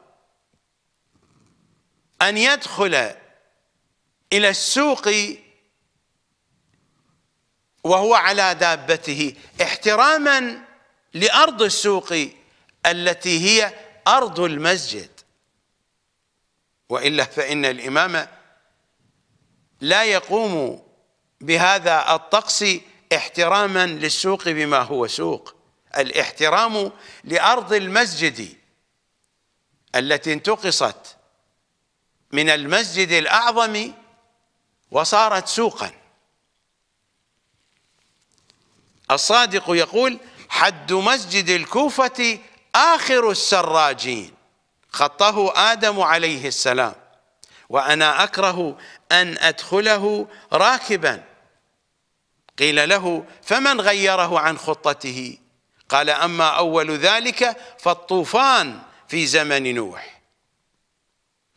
أن يدخل إلى السوق وهو على دابته احتراما لأرض السوق التي هي أرض المسجد وإلا فإن الإمام لا يقوم بهذا الطقس احتراما للسوق بما هو سوق الاحترام لأرض المسجد التي انتقصت من المسجد الأعظم وصارت سوقا الصادق يقول حد مسجد الكوفة آخر السراجين خطه آدم عليه السلام وأنا أكره أن أدخله راكبا قيل له فمن غيره عن خطته قال أما أول ذلك فالطوفان في زمن نوح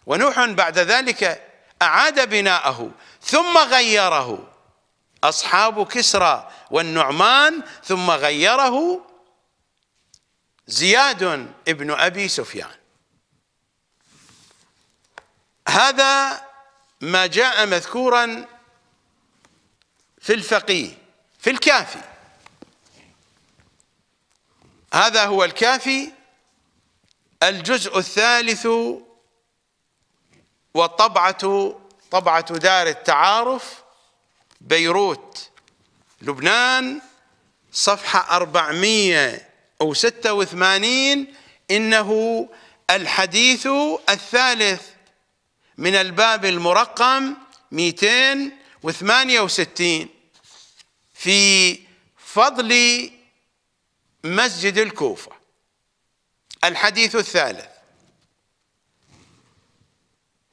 ونوح بعد ذلك أعاد بناءه ثم غيره أصحاب كسرى والنعمان ثم غيره زياد ابن أبي سفيان هذا ما جاء مذكورا في الفقيه في الكافي هذا هو الكافي الجزء الثالث وطبعة طبعة دار التعارف بيروت لبنان صفحة 486 أو إنه الحديث الثالث من الباب المرقم 268 في فضل مسجد الكوفة الحديث الثالث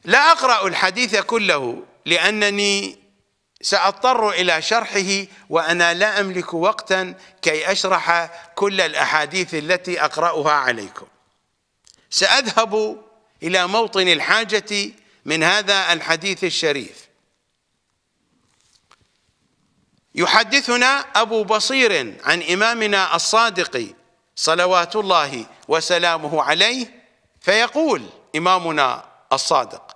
لا أقرأ الحديث كله لأنني سأضطر إلى شرحه وأنا لا أملك وقتا كي أشرح كل الأحاديث التي أقرأها عليكم سأذهب إلى موطن الحاجة من هذا الحديث الشريف يحدثنا أبو بصير عن إمامنا الصادق صلوات الله وسلامه عليه فيقول إمامنا الصادق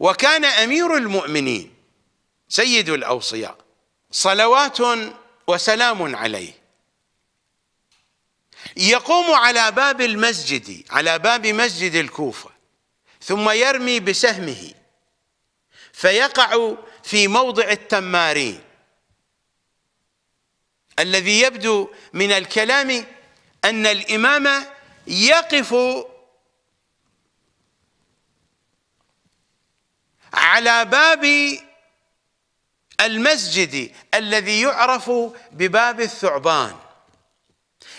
وكان امير المؤمنين سيد الاوصياء صلوات وسلام عليه يقوم على باب المسجد على باب مسجد الكوفه ثم يرمي بسهمه فيقع في موضع التمارين الذي يبدو من الكلام ان الامام يقف على باب المسجد الذي يعرف بباب الثعبان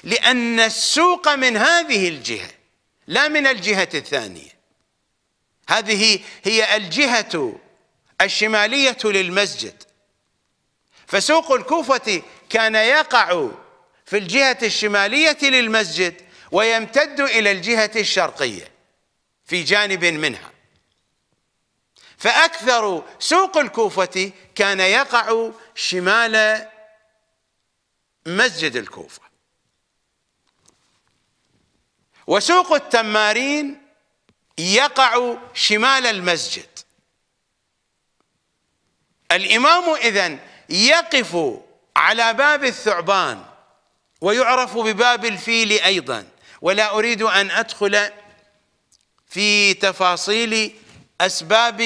لأن السوق من هذه الجهة لا من الجهة الثانية هذه هي الجهة الشمالية للمسجد فسوق الكوفة كان يقع في الجهة الشمالية للمسجد ويمتد إلى الجهة الشرقية في جانب منها فأكثر سوق الكوفة كان يقع شمال مسجد الكوفة وسوق التمارين يقع شمال المسجد الإمام إذن يقف على باب الثعبان ويعرف بباب الفيل أيضا ولا أريد أن أدخل في تفاصيل اسباب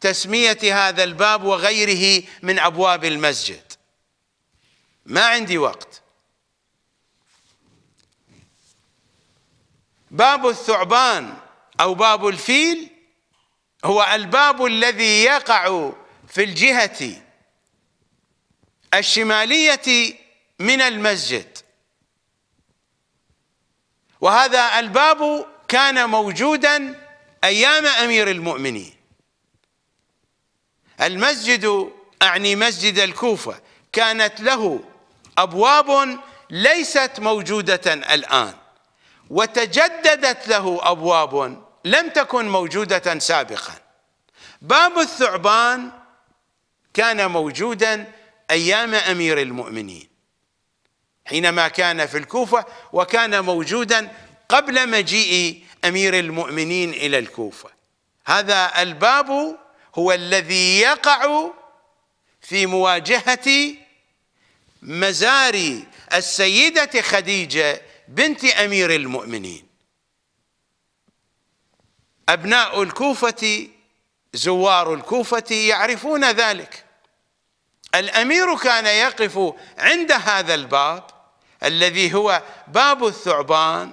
تسميه هذا الباب وغيره من ابواب المسجد ما عندي وقت باب الثعبان او باب الفيل هو الباب الذي يقع في الجهه الشماليه من المسجد وهذا الباب كان موجودا أيام أمير المؤمنين المسجد أعني مسجد الكوفة كانت له أبواب ليست موجودة الآن وتجددت له أبواب لم تكن موجودة سابقا باب الثعبان كان موجودا أيام أمير المؤمنين حينما كان في الكوفة وكان موجودا قبل مجيء امير المؤمنين الى الكوفه هذا الباب هو الذي يقع في مواجهه مزار السيده خديجه بنت امير المؤمنين ابناء الكوفه زوار الكوفه يعرفون ذلك الامير كان يقف عند هذا الباب الذي هو باب الثعبان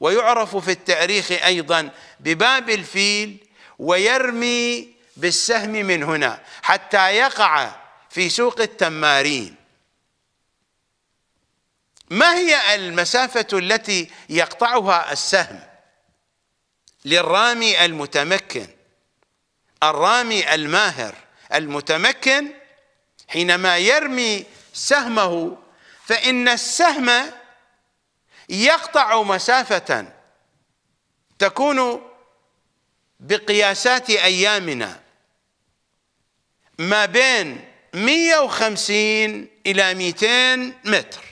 ويعرف في التاريخ ايضا بباب الفيل ويرمي بالسهم من هنا حتى يقع في سوق التمارين ما هي المسافة التي يقطعها السهم للرامي المتمكن الرامي الماهر المتمكن حينما يرمي سهمه فإن السهم يقطع مسافة تكون بقياسات أيامنا ما بين 150 إلى 200 متر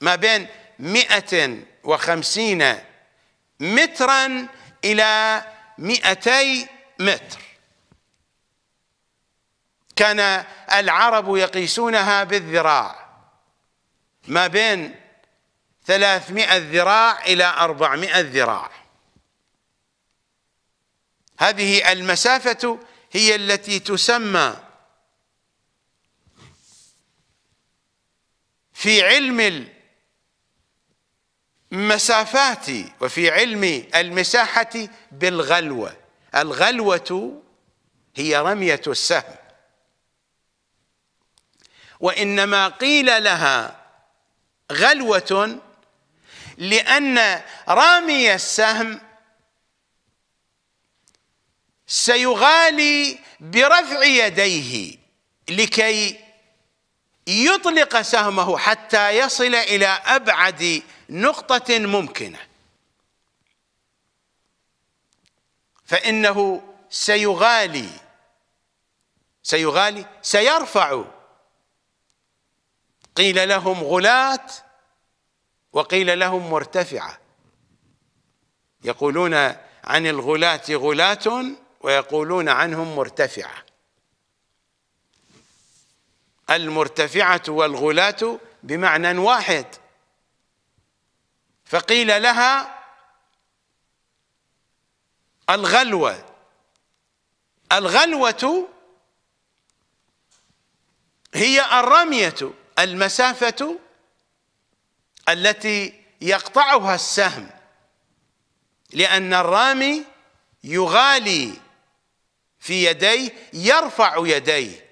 ما بين 150 مترا إلى 200 متر كان العرب يقيسونها بالذراع ما بين 300 ذراع إلى 400 ذراع هذه المسافة هي التي تسمى في علم المسافات وفي علم المساحة بالغلوة الغلوة هي رمية السهم وإنما قيل لها غلوة لأن رامي السهم سيغالي برفع يديه لكي يطلق سهمه حتى يصل إلى أبعد نقطة ممكنة فإنه سيغالي سيغالي سيرفع قيل لهم غلاة وقيل لهم مرتفعة يقولون عن الغلاة غلاة ويقولون عنهم مرتفعة المرتفعة والغلاة بمعنى واحد فقيل لها الغلوة الغلوة هي الرمية المسافة التي يقطعها السهم لأن الرامي يغالي في يديه يرفع يديه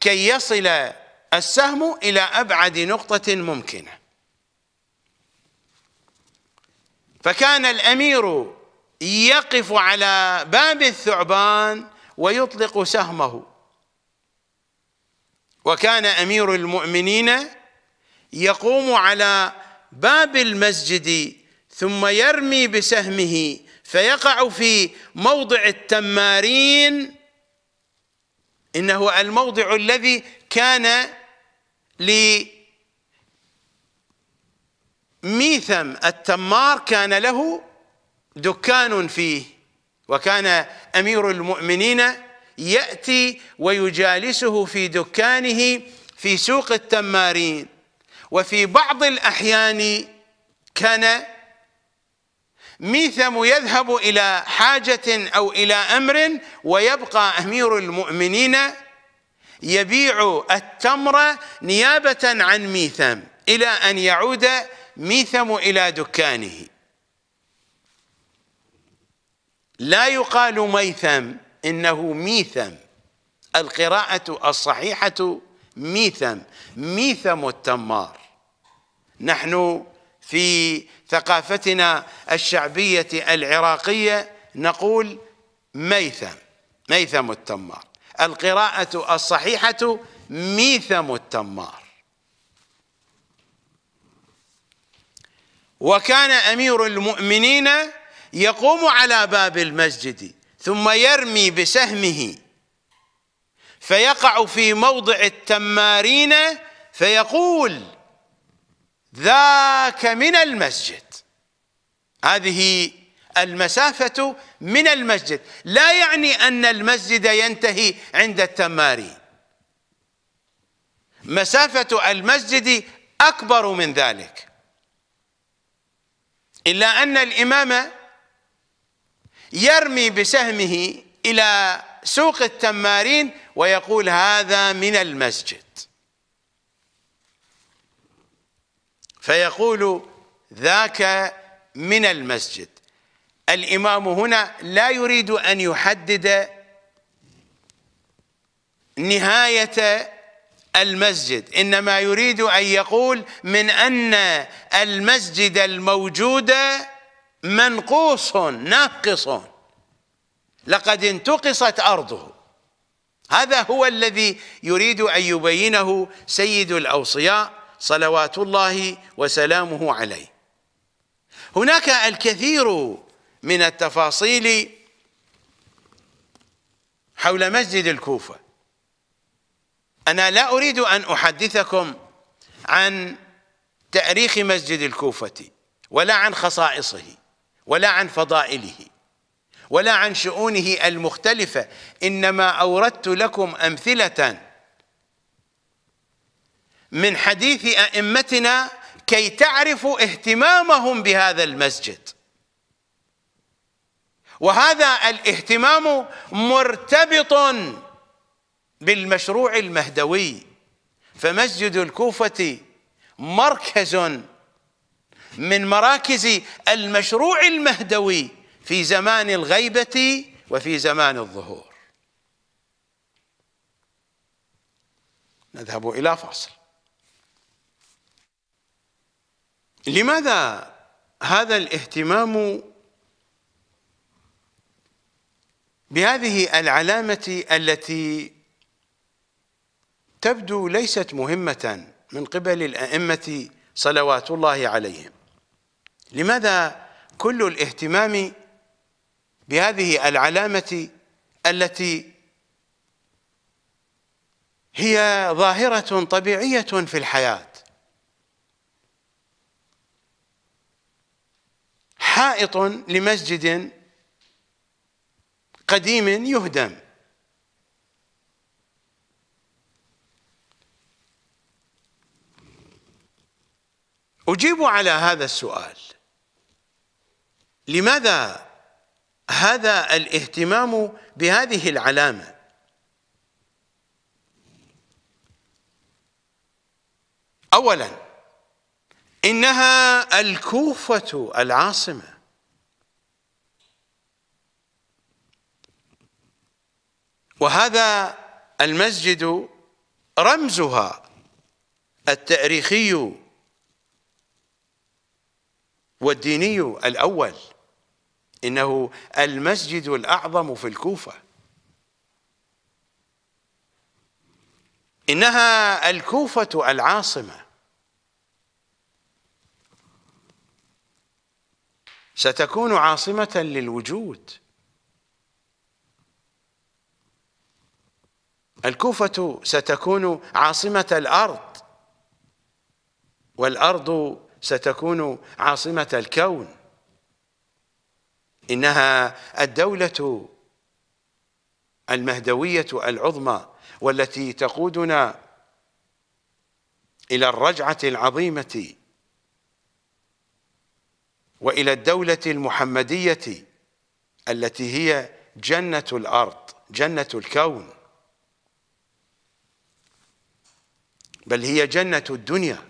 كي يصل السهم إلى أبعد نقطة ممكنة فكان الأمير يقف على باب الثعبان ويطلق سهمه وكان أمير المؤمنين يقوم على باب المسجد ثم يرمي بسهمه فيقع في موضع التمارين انه الموضع الذي كان لميثم التمار كان له دكان فيه وكان امير المؤمنين ياتي ويجالسه في دكانه في سوق التمارين وفي بعض الأحيان كان ميثم يذهب إلى حاجة أو إلى أمر ويبقى أمير المؤمنين يبيع التمر نيابة عن ميثم إلى أن يعود ميثم إلى دكانه لا يقال ميثم إنه ميثم القراءة الصحيحة ميثم ميثم التمار نحن في ثقافتنا الشعبية العراقية نقول ميثم ميثم التمار القراءة الصحيحة ميثم التمار وكان أمير المؤمنين يقوم على باب المسجد ثم يرمي بسهمه فيقع في موضع التمارين فيقول ذاك من المسجد هذه المسافة من المسجد لا يعني أن المسجد ينتهي عند التمارين مسافة المسجد أكبر من ذلك إلا أن الإمام يرمي بسهمه إلى سوق التمارين ويقول هذا من المسجد فيقول ذاك من المسجد الإمام هنا لا يريد أن يحدد نهاية المسجد إنما يريد أن يقول من أن المسجد الموجود منقوص ناقص لقد انتقصت أرضه هذا هو الذي يريد أن يبينه سيد الأوصياء صلوات الله وسلامه عليه هناك الكثير من التفاصيل حول مسجد الكوفة أنا لا أريد أن أحدثكم عن تاريخ مسجد الكوفة ولا عن خصائصه ولا عن فضائله ولا عن شؤونه المختلفة إنما أوردت لكم أمثلة من حديث أئمتنا كي تعرفوا اهتمامهم بهذا المسجد وهذا الاهتمام مرتبط بالمشروع المهدوي فمسجد الكوفة مركز من مراكز المشروع المهدوي في زمان الغيبة وفي زمان الظهور نذهب إلى فاصل لماذا هذا الاهتمام بهذه العلامة التي تبدو ليست مهمة من قبل الأئمة صلوات الله عليهم لماذا كل الاهتمام بهذه العلامة التي هي ظاهرة طبيعية في الحياة حائط لمسجد قديم يهدم أجيب على هذا السؤال لماذا هذا الاهتمام بهذه العلامة أولا إنها الكوفة العاصمة وهذا المسجد رمزها التاريخي والديني الأول إنه المسجد الأعظم في الكوفة إنها الكوفة العاصمة ستكون عاصمة للوجود الكوفة ستكون عاصمة الأرض والأرض ستكون عاصمة الكون إنها الدولة المهدوية العظمى والتي تقودنا إلى الرجعة العظيمة وإلى الدولة المحمدية التي هي جنة الأرض جنة الكون بل هي جنة الدنيا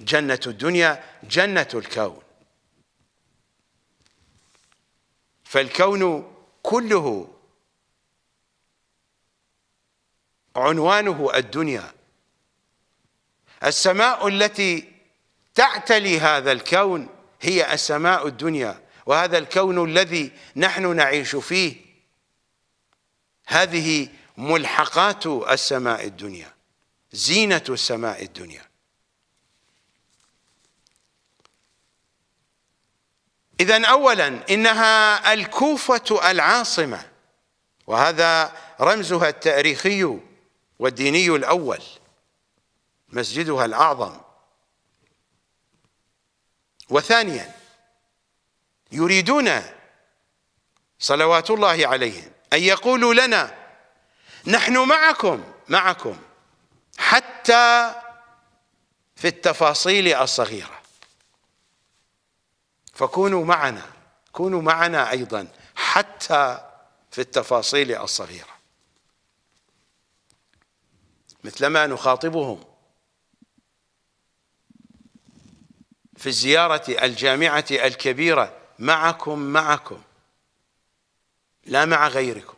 جنة الدنيا جنة الكون فالكون كله عنوانه الدنيا السماء التي تعتلي هذا الكون هي السماء الدنيا وهذا الكون الذي نحن نعيش فيه هذه ملحقات السماء الدنيا زينة السماء الدنيا إذا أولا إنها الكوفة العاصمة وهذا رمزها التاريخي والديني الأول مسجدها الأعظم وثانيا يريدون صلوات الله عليهم أن يقولوا لنا نحن معكم معكم حتى في التفاصيل الصغيرة فكونوا معنا كونوا معنا أيضا حتى في التفاصيل الصغيرة مثلما نخاطبهم في الزيارة الجامعة الكبيرة معكم معكم لا مع غيركم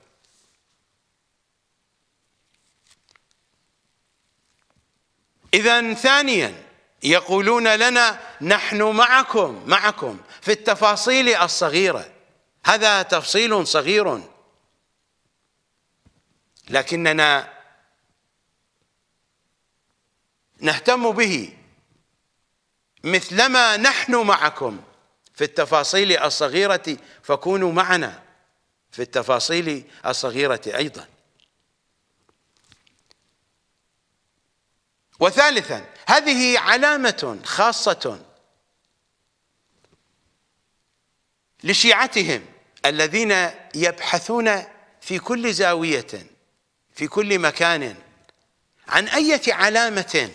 إذا ثانياً يقولون لنا نحن معكم معكم في التفاصيل الصغيرة هذا تفصيل صغير لكننا نهتم به مثلما نحن معكم في التفاصيل الصغيرة فكونوا معنا في التفاصيل الصغيرة أيضا وثالثا هذه علامة خاصة لشيعتهم الذين يبحثون في كل زاوية في كل مكان عن أية علامة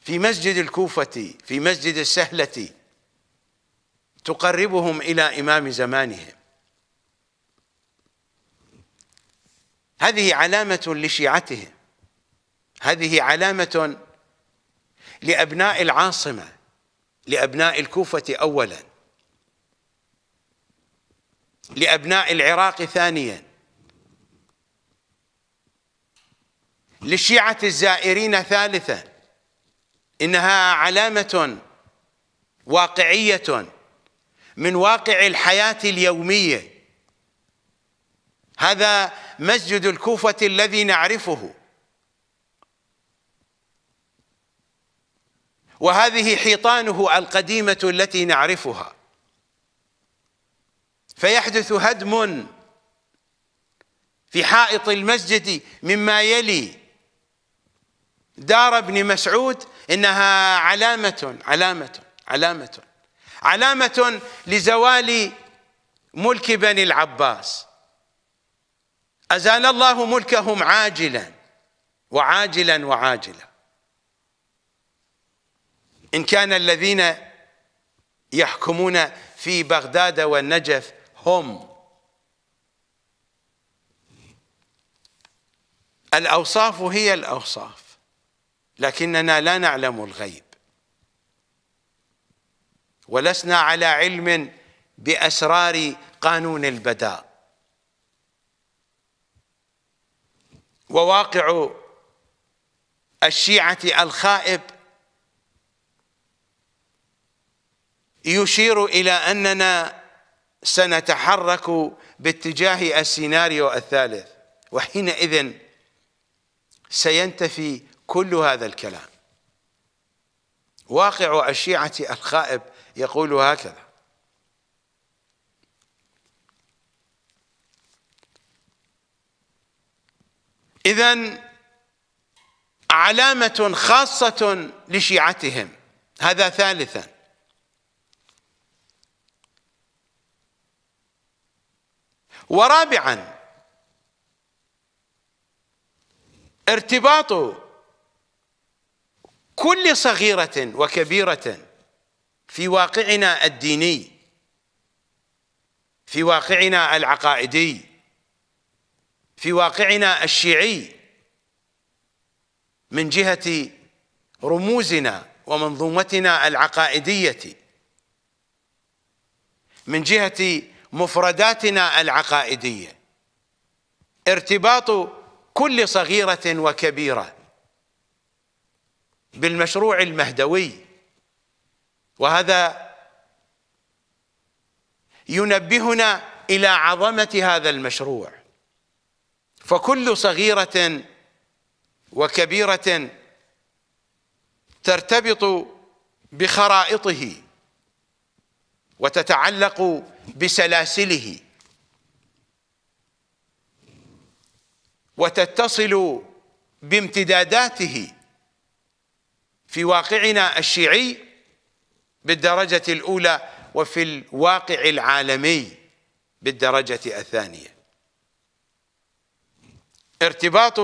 في مسجد الكوفة في مسجد السهلة تقربهم إلى إمام زمانهم هذه علامة لشيعتهم هذه علامة لأبناء العاصمة لأبناء الكوفة أولا لأبناء العراق ثانيا للشيعة الزائرين ثالثا إنها علامة واقعية من واقع الحياة اليومية هذا مسجد الكوفة الذي نعرفه وهذه حيطانه القديمة التي نعرفها فيحدث هدم في حائط المسجد مما يلي دار ابن مسعود انها علامة علامة علامة علامة لزوال ملك بني العباس أزال الله ملكهم عاجلا وعاجلا وعاجلا إن كان الذين يحكمون في بغداد والنجف هم الأوصاف هي الأوصاف لكننا لا نعلم الغيب ولسنا على علم بأسرار قانون البداء وواقع الشيعة الخائب يشير إلى أننا سنتحرك باتجاه السيناريو الثالث وحينئذ سينتفي كل هذا الكلام واقع الشيعة الخائب يقول هكذا إذا علامة خاصة لشيعتهم هذا ثالثا ورابعا ارتباط كل صغيرة وكبيرة في واقعنا الديني في واقعنا العقائدي في واقعنا الشيعي من جهة رموزنا ومنظومتنا العقائدية من جهة مفرداتنا العقائديه ارتباط كل صغيره وكبيره بالمشروع المهدوي وهذا ينبهنا الى عظمه هذا المشروع فكل صغيره وكبيره ترتبط بخرائطه وتتعلق بسلاسله وتتصل بامتداداته في واقعنا الشيعي بالدرجة الأولى وفي الواقع العالمي بالدرجة الثانية ارتباط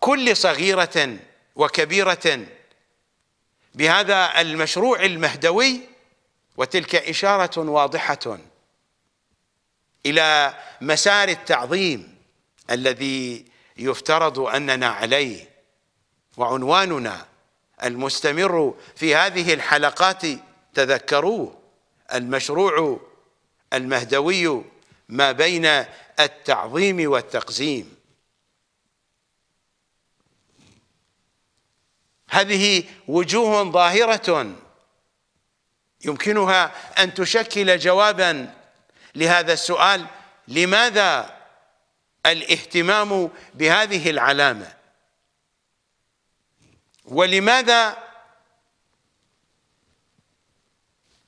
كل صغيرة وكبيرة بهذا المشروع المهدوي وتلك إشارة واضحة الى مسار التعظيم الذي يفترض اننا عليه وعنواننا المستمر في هذه الحلقات تذكروه المشروع المهدوي ما بين التعظيم والتقزيم هذه وجوه ظاهره يمكنها ان تشكل جوابا لهذا السؤال لماذا الاهتمام بهذه العلامة ولماذا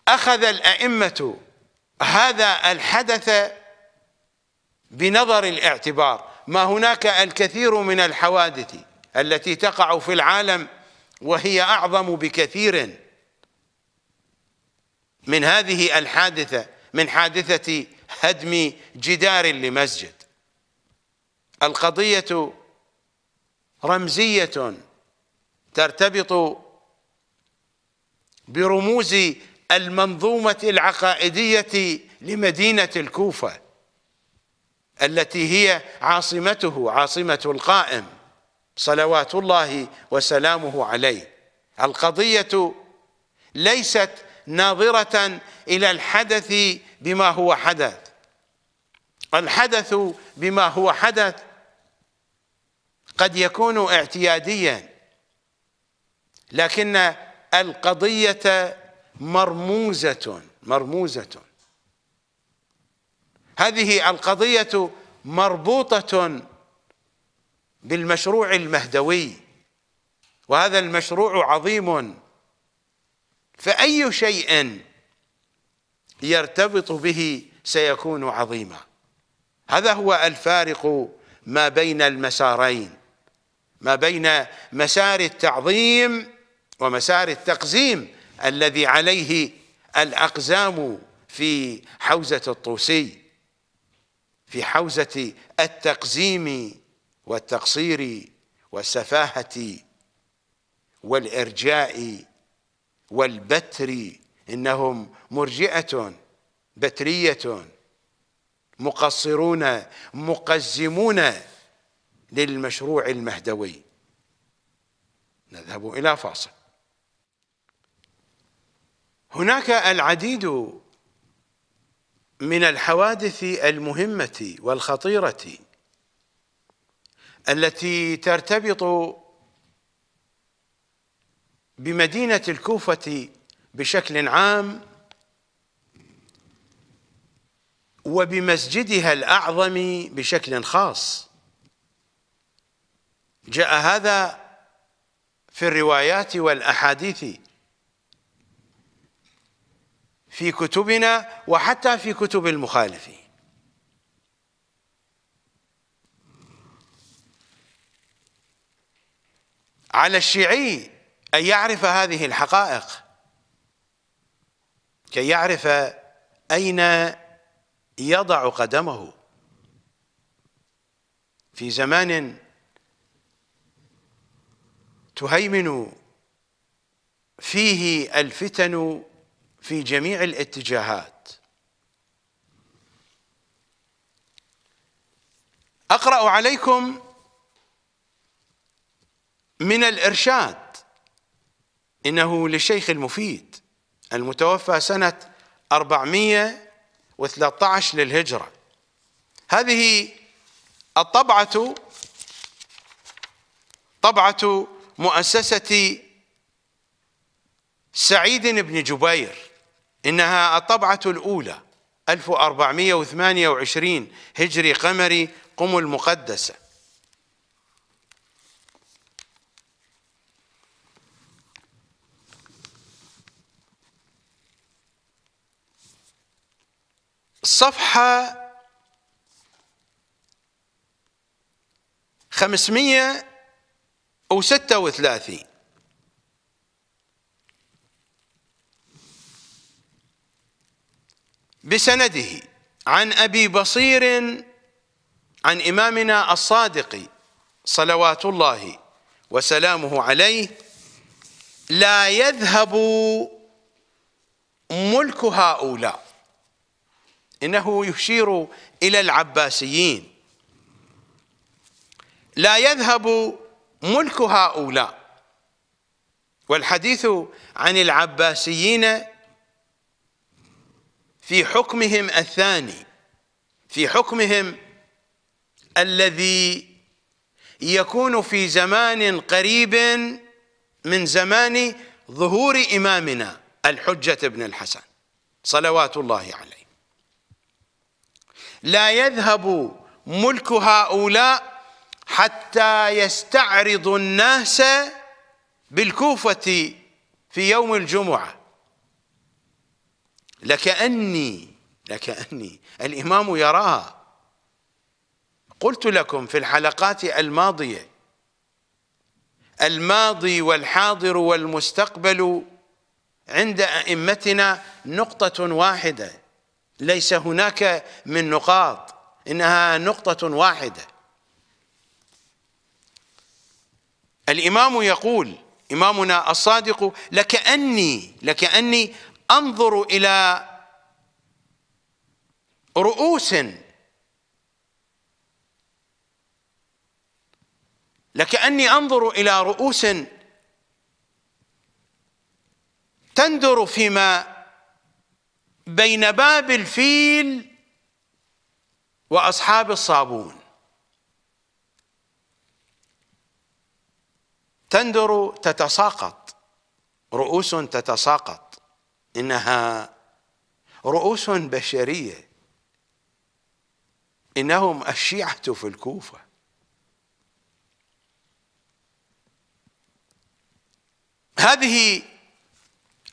أخذ الأئمة هذا الحدث بنظر الاعتبار ما هناك الكثير من الحوادث التي تقع في العالم وهي أعظم بكثير من هذه الحادثة من حادثة هدم جدار لمسجد القضية رمزية ترتبط برموز المنظومة العقائدية لمدينة الكوفة التي هي عاصمته عاصمة القائم صلوات الله وسلامه عليه القضية ليست ناظرة إلى الحدث بما هو حدث الحدث بما هو حدث قد يكون اعتياديا لكن القضية مرموزة مرموزة هذه القضية مربوطة بالمشروع المهدوي وهذا المشروع عظيم فأي شيء يرتبط به سيكون عظيما هذا هو الفارق ما بين المسارين ما بين مسار التعظيم ومسار التقزيم الذي عليه الأقزام في حوزة الطوسي في حوزة التقزيم والتقصير والسفاهة والإرجاء والبتر إنهم مرجئة بترية مقصرون مقزمون للمشروع المهدوي نذهب إلى فاصل هناك العديد من الحوادث المهمة والخطيرة التي ترتبط بمدينة الكوفة بشكل عام وبمسجدها الأعظم بشكل خاص جاء هذا في الروايات والأحاديث في كتبنا وحتى في كتب المخالفين على الشيعي أن يعرف هذه الحقائق كي يعرف أين يضع قدمه في زمان تهيمن فيه الفتن في جميع الاتجاهات اقرا عليكم من الارشاد انه للشيخ المفيد المتوفى سنة 413 للهجرة هذه الطبعة طبعة مؤسسة سعيد بن جبير إنها الطبعة الأولى 1428 هجري قمري قم المقدسة صفحة 536 بسنده عن أبي بصير عن إمامنا الصادق صلوات الله وسلامه عليه لا يذهب ملك هؤلاء إنه يشير إلى العباسيين لا يذهب ملك هؤلاء والحديث عن العباسيين في حكمهم الثاني في حكمهم الذي يكون في زمان قريب من زمان ظهور إمامنا الحجة بن الحسن صلوات الله عليه لا يذهب ملك هؤلاء حتى يستعرض الناس بالكوفة في يوم الجمعة لكأني لكأني الإمام يراها قلت لكم في الحلقات الماضية الماضي والحاضر والمستقبل عند أئمتنا نقطة واحدة ليس هناك من نقاط انها نقطه واحده الامام يقول امامنا الصادق لكاني لكاني انظر الى رؤوس لكاني انظر الى رؤوس تندر فيما بين باب الفيل واصحاب الصابون تندر تتساقط رؤوس تتساقط انها رؤوس بشريه انهم الشيعه في الكوفه هذه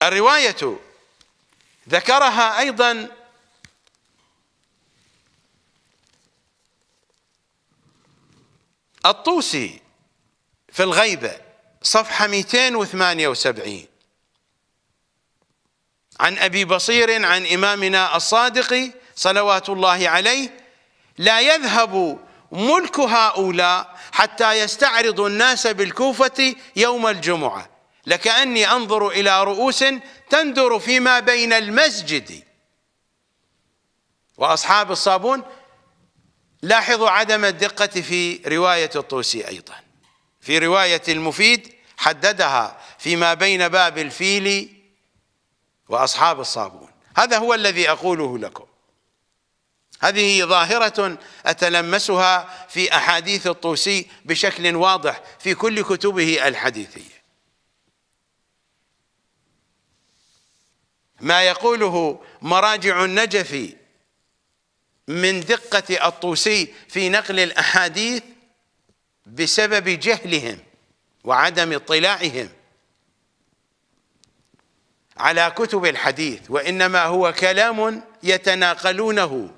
الروايه ذكرها ايضا الطوسي في الغيبه صفحه 278 عن ابي بصير عن امامنا الصادق صلوات الله عليه لا يذهب ملك هؤلاء حتى يستعرضوا الناس بالكوفه يوم الجمعه لكأني أنظر إلى رؤوس تندر فيما بين المسجد وأصحاب الصابون لاحظوا عدم الدقة في رواية الطوسي أيضا في رواية المفيد حددها فيما بين باب الفيل وأصحاب الصابون هذا هو الذي أقوله لكم هذه ظاهرة أتلمسها في أحاديث الطوسي بشكل واضح في كل كتبه الحديثية ما يقوله مراجع النجفي من دقة الطوسي في نقل الأحاديث بسبب جهلهم وعدم اطلاعهم على كتب الحديث وإنما هو كلام يتناقلونه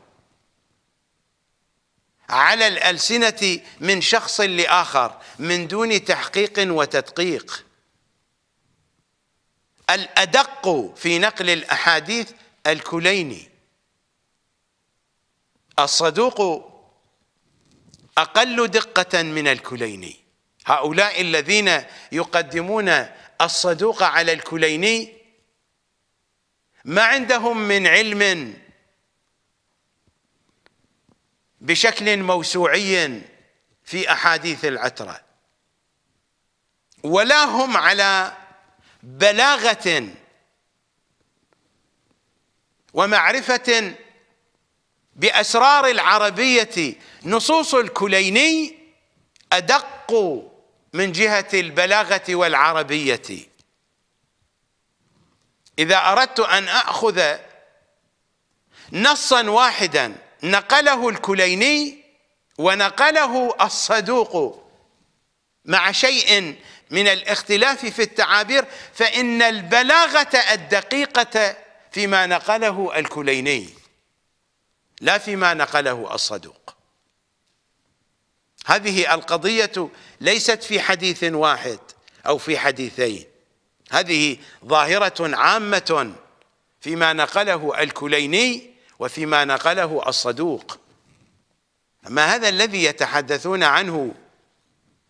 على الألسنة من شخص لآخر من دون تحقيق وتدقيق الأدق في نقل الأحاديث الكليني الصدوق أقل دقة من الكليني هؤلاء الذين يقدمون الصدوق على الكليني ما عندهم من علم بشكل موسوعي في أحاديث العترة ولا هم على بلاغه ومعرفه باسرار العربيه نصوص الكليني ادق من جهه البلاغه والعربيه اذا اردت ان اخذ نصا واحدا نقله الكليني ونقله الصدوق مع شيء من الاختلاف في التعابير فإن البلاغة الدقيقة فيما نقله الكليني لا فيما نقله الصدوق هذه القضية ليست في حديث واحد أو في حديثين هذه ظاهرة عامة فيما نقله الكليني وفيما نقله الصدوق أما هذا الذي يتحدثون عنه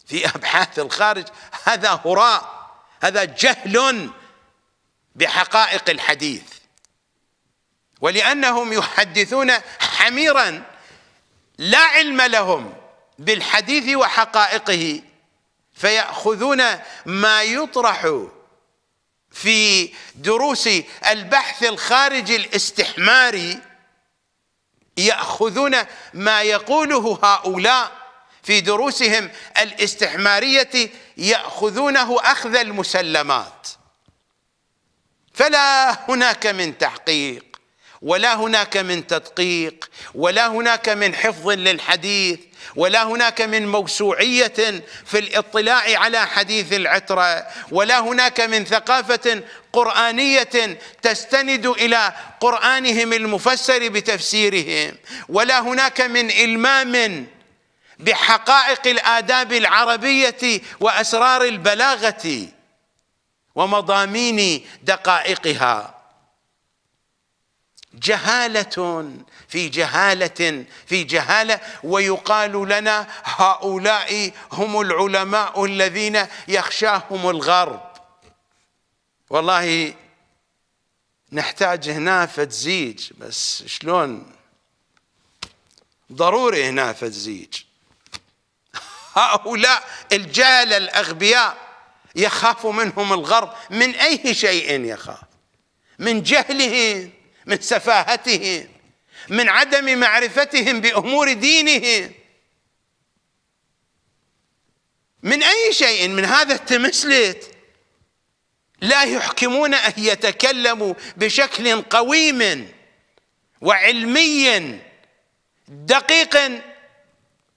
في أبحاث الخارج هذا هراء هذا جهل بحقائق الحديث ولأنهم يحدثون حميرا لا علم لهم بالحديث وحقائقه فيأخذون ما يطرح في دروس البحث الخارجي الاستحماري يأخذون ما يقوله هؤلاء في دروسهم الاستحمارية يأخذونه أخذ المسلمات فلا هناك من تحقيق ولا هناك من تدقيق ولا هناك من حفظ للحديث ولا هناك من موسوعيه في الاطلاع على حديث العتره ولا هناك من ثقافه قرانيه تستند الى قرانهم المفسر بتفسيرهم ولا هناك من المام بحقائق الآداب العربية وأسرار البلاغة ومضامين دقائقها جهالة في جهالة في جهالة ويقال لنا هؤلاء هم العلماء الذين يخشاهم الغرب والله نحتاج هنا فتزيج بس شلون ضروري هنا فتزيج هؤلاء الجهل الأغبياء يخاف منهم الغرب من أي شيء يخاف من جهلهم من سفاهتهم من عدم معرفتهم بأمور دينهم من أي شيء من هذا التمسلت لا يحكمون أن يتكلموا بشكل قويم وعلمي دقيق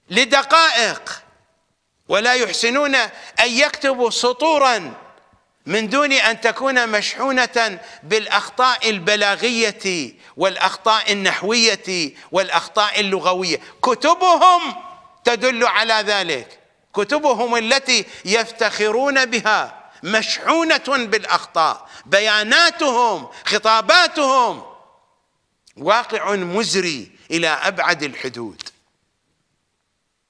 لدقائق ولا يحسنون أن يكتبوا سطورا من دون أن تكون مشحونة بالأخطاء البلاغية والأخطاء النحوية والأخطاء اللغوية كتبهم تدل على ذلك كتبهم التي يفتخرون بها مشحونه بالاخطاء بياناتهم خطاباتهم واقع مزري الى ابعد الحدود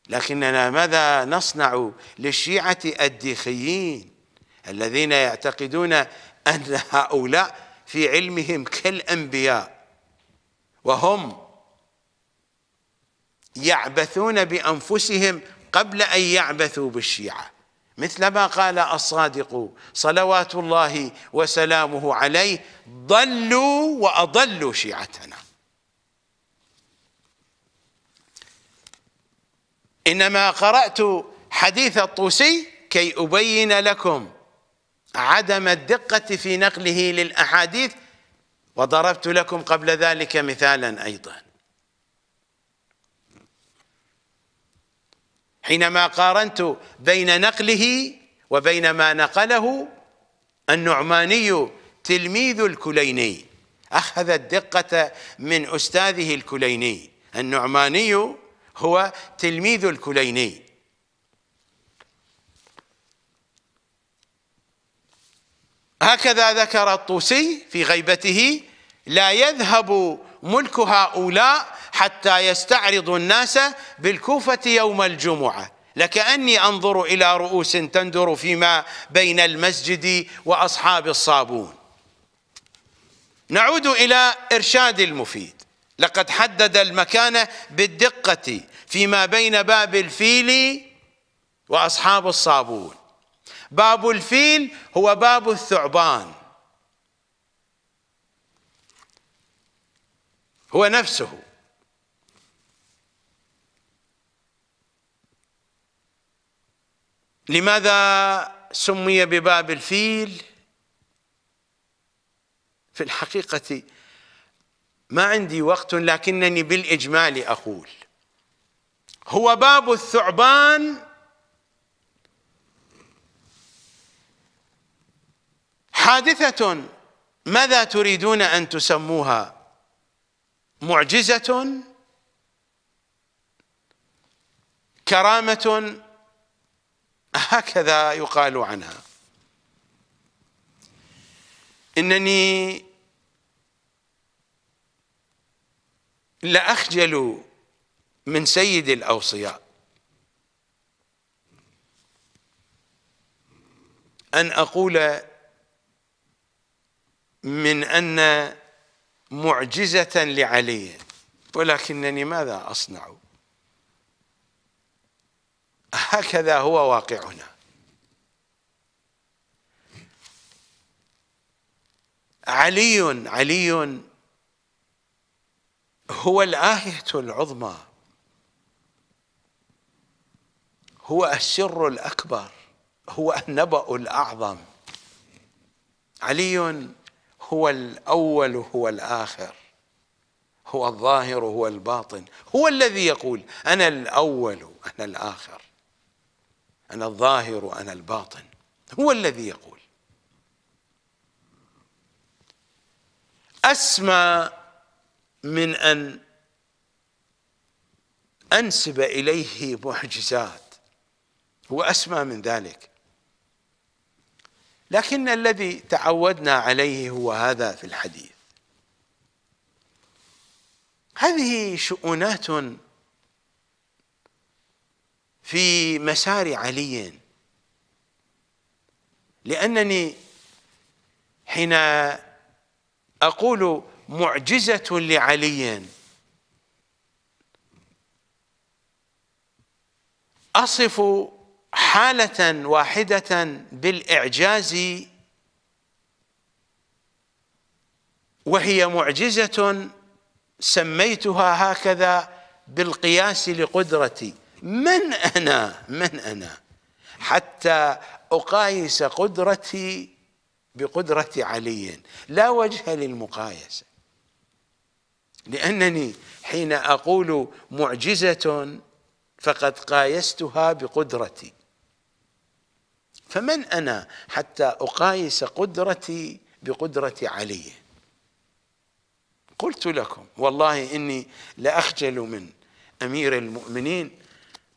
لكننا ماذا نصنع للشيعة الديخيين الذين يعتقدون أن هؤلاء في علمهم كالأنبياء وهم يعبثون بأنفسهم قبل أن يعبثوا بالشيعة مثل ما قال الصادق صلوات الله وسلامه عليه ضلوا وأضلوا شيعتنا إنما قرأت حديث الطوسي كي أبين لكم عدم الدقة في نقله للأحاديث وضربت لكم قبل ذلك مثالا أيضا حينما قارنت بين نقله وبين ما نقله النعماني تلميذ الكليني أخذ الدقة من أستاذه الكليني النعماني هو تلميذ الكليني هكذا ذكر الطوسي في غيبته لا يذهب ملك هؤلاء حتى يستعرض الناس بالكوفة يوم الجمعة لكأني أنظر إلى رؤوس تندر فيما بين المسجد وأصحاب الصابون نعود إلى إرشاد المفيد لقد حدد المكان بالدقة فيما بين باب الفيل وأصحاب الصابون باب الفيل هو باب الثعبان هو نفسه لماذا سمي بباب الفيل في الحقيقة ما عندي وقت لكنني بالإجمال أقول هو باب الثعبان حادثة ماذا تريدون أن تسموها معجزة كرامة هكذا يقال عنها إنني لأخجل من سيد الأوصياء أن أقول من أن معجزة لعلي ولكنني ماذا أصنع هكذا هو واقعنا علي علي هو الآية العظمى هو السر الأكبر هو النبأ الأعظم علي هو الأول هو الآخر هو الظاهر هو الباطن هو الذي يقول أنا الأول أنا الآخر أنا الظاهر أنا الباطن هو الذي يقول أسمى من أن أنسب إليه معجزات هو اسمى من ذلك لكن الذي تعودنا عليه هو هذا في الحديث هذه شؤونات في مسار علي لأنني حين أقول معجزة لعلي أصف حالة واحدة بالإعجاز وهي معجزة سميتها هكذا بالقياس لقدرتي من أنا من أنا حتى أقايس قدرتي بقدرة علي لا وجه للمقايسة لأنني حين أقول معجزة فقد قايستها بقدرتي فمن أنا حتى أقايس قدرتي بقدرة علي قلت لكم والله إني لأخجل من أمير المؤمنين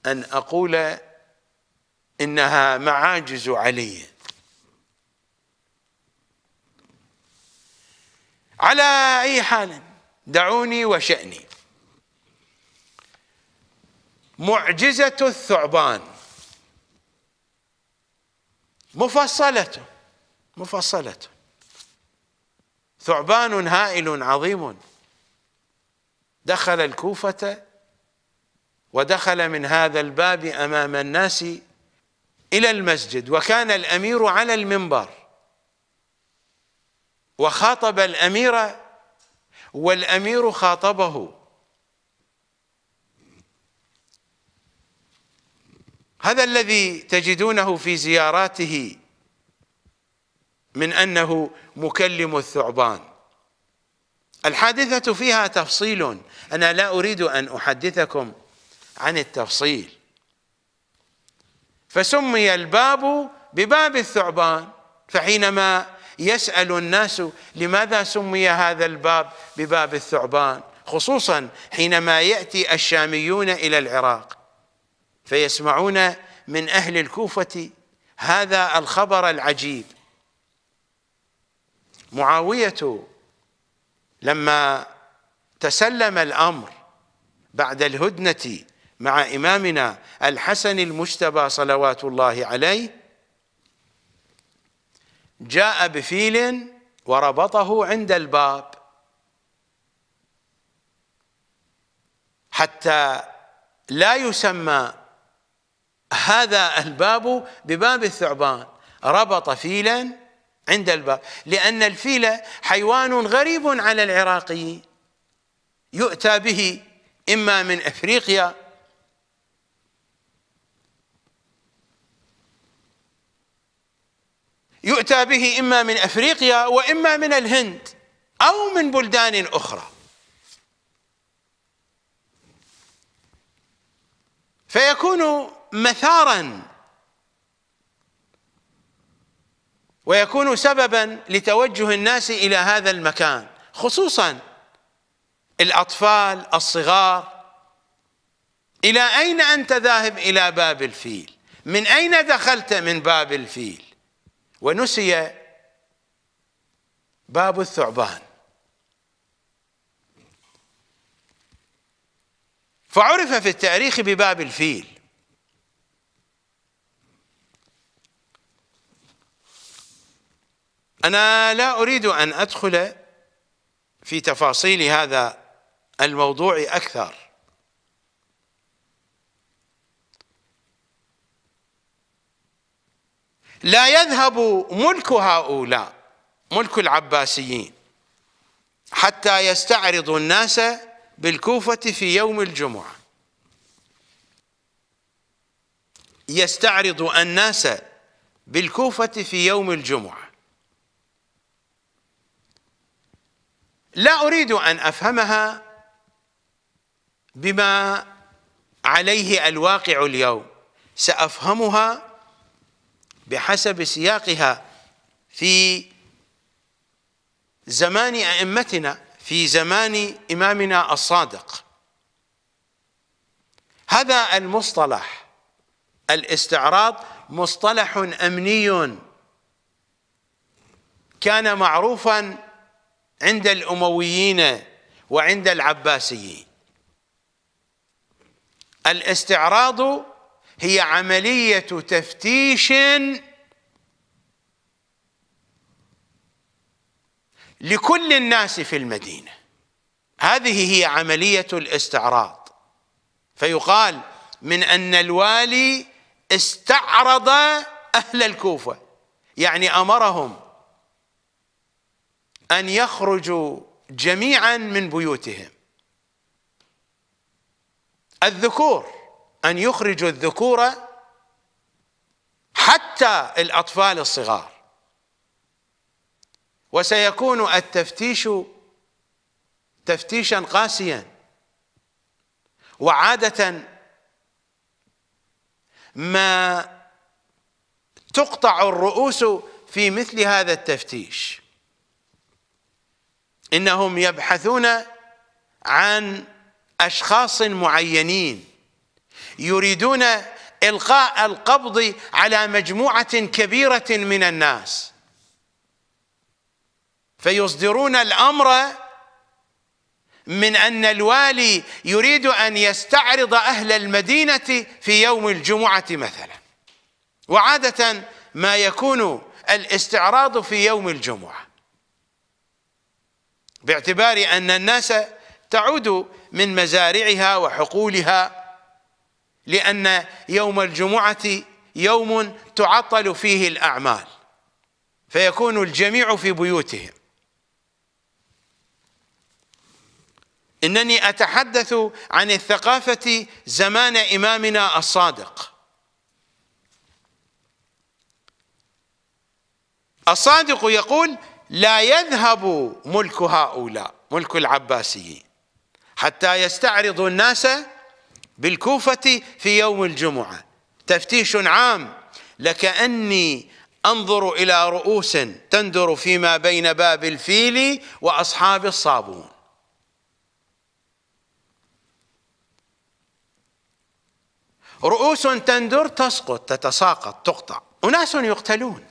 أن أقول إنها معاجز علي على أي حال دعوني وشأني معجزة الثعبان مفصلة مفصلة ثعبان هائل عظيم دخل الكوفة ودخل من هذا الباب أمام الناس إلى المسجد وكان الأمير على المنبر وخاطب الأمير والأمير خاطبه هذا الذي تجدونه في زياراته من أنه مكلم الثعبان الحادثة فيها تفصيل أنا لا أريد أن أحدثكم عن التفصيل فسمي الباب بباب الثعبان فحينما يسأل الناس لماذا سمي هذا الباب بباب الثعبان خصوصا حينما يأتي الشاميون إلى العراق فيسمعون من أهل الكوفة هذا الخبر العجيب معاوية لما تسلم الأمر بعد الهدنة مع إمامنا الحسن المجتبى صلوات الله عليه جاء بفيل وربطه عند الباب حتى لا يسمى هذا الباب بباب الثعبان ربط فيلا عند الباب لأن الفيل حيوان غريب على العراقيين يؤتى به إما من أفريقيا يؤتى به إما من أفريقيا وإما من الهند أو من بلدان أخرى فيكون مثارا ويكون سببا لتوجه الناس إلى هذا المكان خصوصا الأطفال الصغار إلى أين أنت ذاهب إلى باب الفيل من أين دخلت من باب الفيل ونسي باب الثعبان فعرف في التاريخ بباب الفيل انا لا اريد ان ادخل في تفاصيل هذا الموضوع اكثر لا يذهب ملك هؤلاء ملك العباسيين حتى يستعرضوا الناس بالكوفة في يوم الجمعة يستعرض الناس بالكوفة في يوم الجمعة لا أريد أن أفهمها بما عليه الواقع اليوم سأفهمها بحسب سياقها في زمان أئمتنا في زمان إمامنا الصادق هذا المصطلح الاستعراض مصطلح أمني كان معروفا عند الأمويين وعند العباسيين الاستعراض هي عملية تفتيش لكل الناس في المدينة هذه هي عملية الاستعراض فيقال من أن الوالي استعرض أهل الكوفة يعني أمرهم أن يخرجوا جميعا من بيوتهم الذكور أن يخرجوا الذكور حتى الأطفال الصغار وسيكون التفتيش تفتيشا قاسيا وعادة ما تقطع الرؤوس في مثل هذا التفتيش انهم يبحثون عن اشخاص معينين يريدون إلقاء القبض على مجموعة كبيرة من الناس فيصدرون الأمر من أن الوالي يريد أن يستعرض أهل المدينة في يوم الجمعة مثلا وعادة ما يكون الاستعراض في يوم الجمعة باعتبار أن الناس تعود من مزارعها وحقولها لأن يوم الجمعة يوم تعطل فيه الأعمال فيكون الجميع في بيوتهم إنني أتحدث عن الثقافة زمان إمامنا الصادق الصادق يقول لا يذهب ملك هؤلاء ملك العباسيين حتى يستعرض الناس بالكوفة في يوم الجمعة تفتيش عام لكأني أنظر إلى رؤوس تندر فيما بين باب الفيل وأصحاب الصابون رؤوس تندر تسقط تتساقط تقطع أناس يقتلون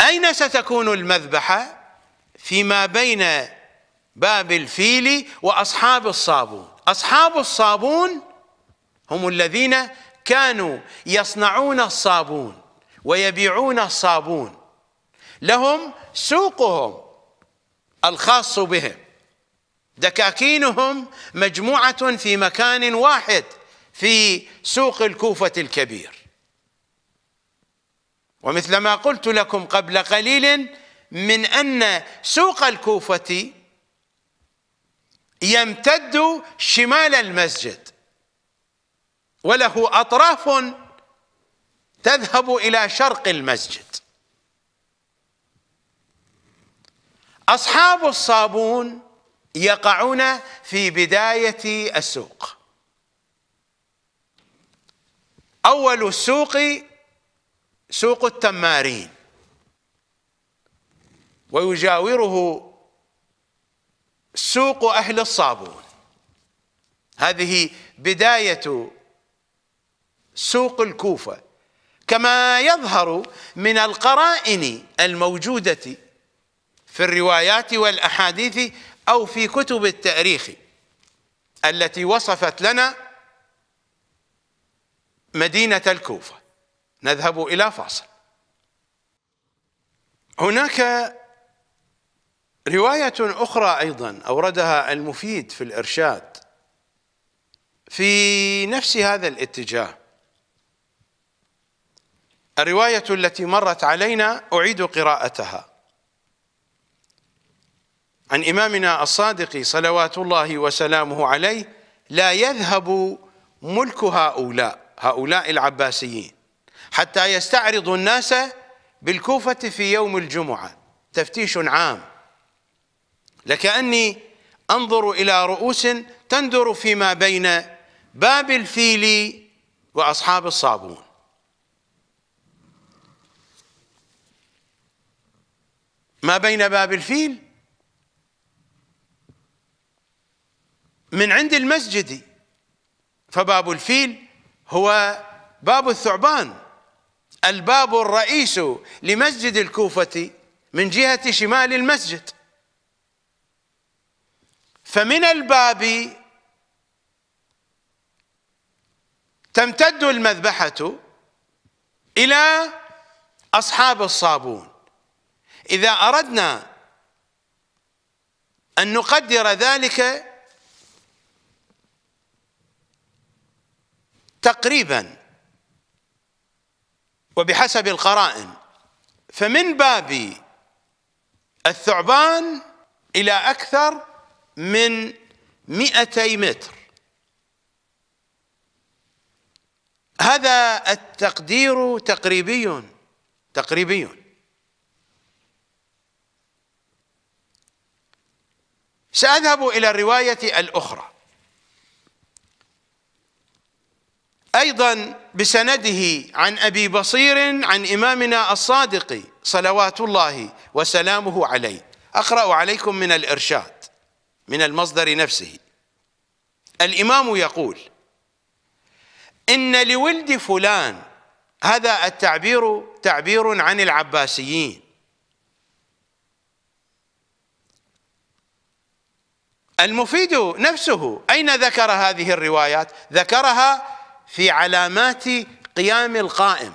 أين ستكون المذبحة فيما بين باب الفيل واصحاب الصابون، اصحاب الصابون هم الذين كانوا يصنعون الصابون ويبيعون الصابون لهم سوقهم الخاص بهم دكاكينهم مجموعة في مكان واحد في سوق الكوفة الكبير ومثل ما قلت لكم قبل قليل من ان سوق الكوفه يمتد شمال المسجد وله اطراف تذهب الى شرق المسجد اصحاب الصابون يقعون في بدايه السوق اول السوق سوق التمارين ويجاوره سوق أهل الصابون هذه بداية سوق الكوفة كما يظهر من القرائن الموجودة في الروايات والأحاديث أو في كتب التاريخ التي وصفت لنا مدينة الكوفة نذهب إلى فاصل هناك رواية أخرى أيضا أوردها المفيد في الإرشاد في نفس هذا الاتجاه الرواية التي مرت علينا أعيد قراءتها عن إمامنا الصادق صلوات الله وسلامه عليه لا يذهب ملك هؤلاء هؤلاء العباسيين حتى يستعرض الناس بالكوفة في يوم الجمعة تفتيش عام لكأني أنظر إلى رؤوس تندر فيما بين باب الفيل وأصحاب الصابون ما بين باب الفيل من عند المسجد فباب الفيل هو باب الثعبان الباب الرئيس لمسجد الكوفة من جهة شمال المسجد فمن الباب تمتد المذبحة إلى أصحاب الصابون إذا أردنا أن نقدر ذلك تقريبا وبحسب القرائن فمن باب الثعبان إلى أكثر من 200 متر هذا التقدير تقريبي تقريبي سأذهب إلى الرواية الأخرى أيضا بسنده عن أبي بصير عن إمامنا الصادق صلوات الله وسلامه عليه أقرأ عليكم من الإرشاد من المصدر نفسه الإمام يقول إن لولد فلان هذا التعبير تعبير عن العباسيين المفيد نفسه أين ذكر هذه الروايات ذكرها في علامات قيام القائم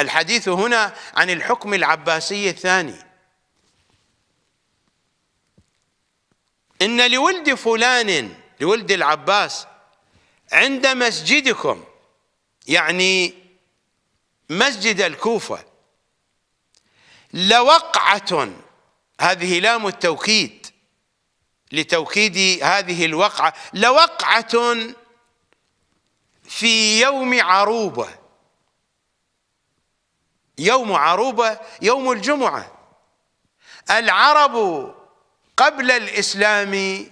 الحديث هنا عن الحكم العباسي الثاني إن لولد فلان لولد العباس عند مسجدكم يعني مسجد الكوفة لوقعة هذه لام التوكيد لتوكيد هذه الوقعة لوقعة في يوم عروبة يوم عروبة يوم الجمعة العرب قبل الإسلام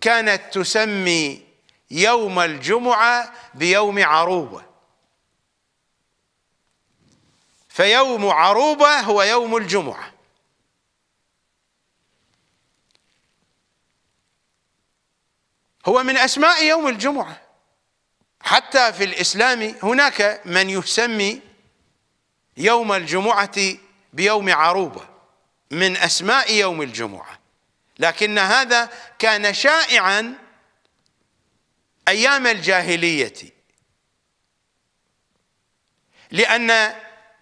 كانت تسمي يوم الجمعة بيوم عروبة فيوم عروبة هو يوم الجمعة هو من أسماء يوم الجمعة حتى في الإسلام هناك من يسمي يوم الجمعة بيوم عروبة من أسماء يوم الجمعة لكن هذا كان شائعا ايام الجاهليه لان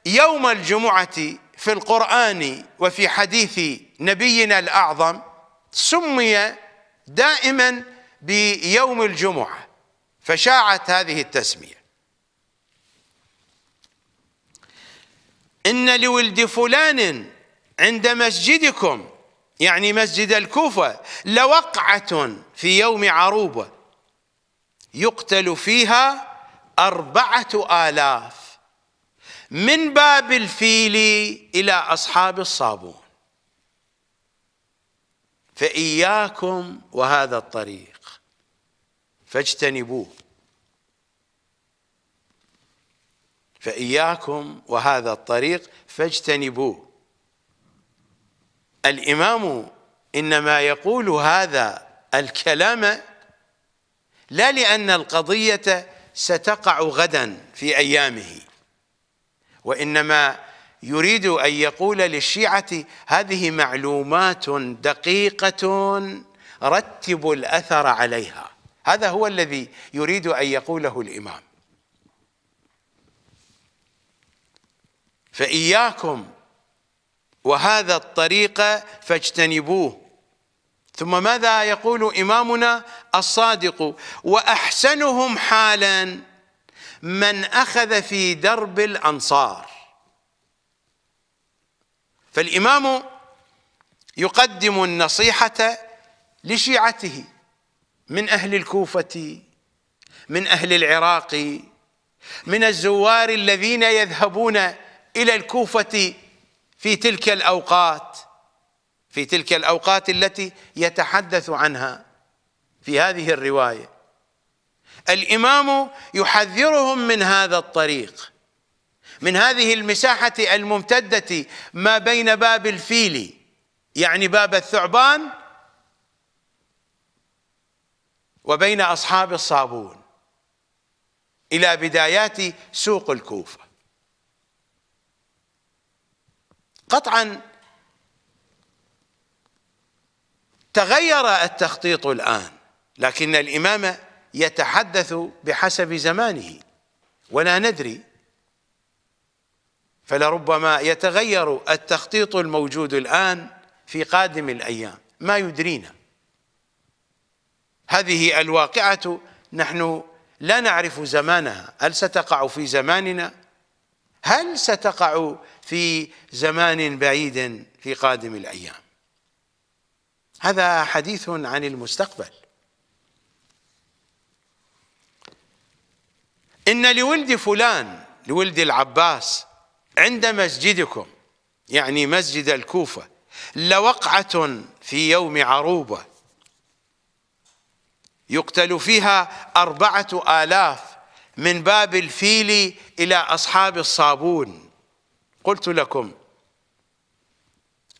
يوم الجمعه في القران وفي حديث نبينا الاعظم سمي دائما بيوم الجمعه فشاعت هذه التسميه ان لولد فلان عند مسجدكم يعني مسجد الكوفة لوقعة في يوم عروبة يقتل فيها أربعة آلاف من باب الفيل إلى أصحاب الصابون فإياكم وهذا الطريق فاجتنبوه فإياكم وهذا الطريق فاجتنبوه الامام انما يقول هذا الكلام لا لان القضيه ستقع غدا في ايامه وانما يريد ان يقول للشيعه هذه معلومات دقيقه رتب الاثر عليها هذا هو الذي يريد ان يقوله الامام فاياكم وهذا الطريق فاجتنبوه ثم ماذا يقول إمامنا الصادق وأحسنهم حالا من أخذ في درب الأنصار فالإمام يقدم النصيحة لشيعته من أهل الكوفة من أهل العراق من الزوار الذين يذهبون إلى الكوفة في تلك الاوقات في تلك الاوقات التي يتحدث عنها في هذه الروايه الامام يحذرهم من هذا الطريق من هذه المساحه الممتده ما بين باب الفيل يعني باب الثعبان وبين اصحاب الصابون الى بدايات سوق الكوفه قطعا تغير التخطيط الآن لكن الإمام يتحدث بحسب زمانه ولا ندري فلربما يتغير التخطيط الموجود الآن في قادم الأيام ما يدرينا هذه الواقعة نحن لا نعرف زمانها هل ستقع في زماننا هل ستقع في زمان بعيد في قادم الأيام هذا حديث عن المستقبل إن لولد فلان لولد العباس عند مسجدكم يعني مسجد الكوفة لوقعة في يوم عروبة يقتل فيها أربعة آلاف من باب الفيل إلى أصحاب الصابون قلت لكم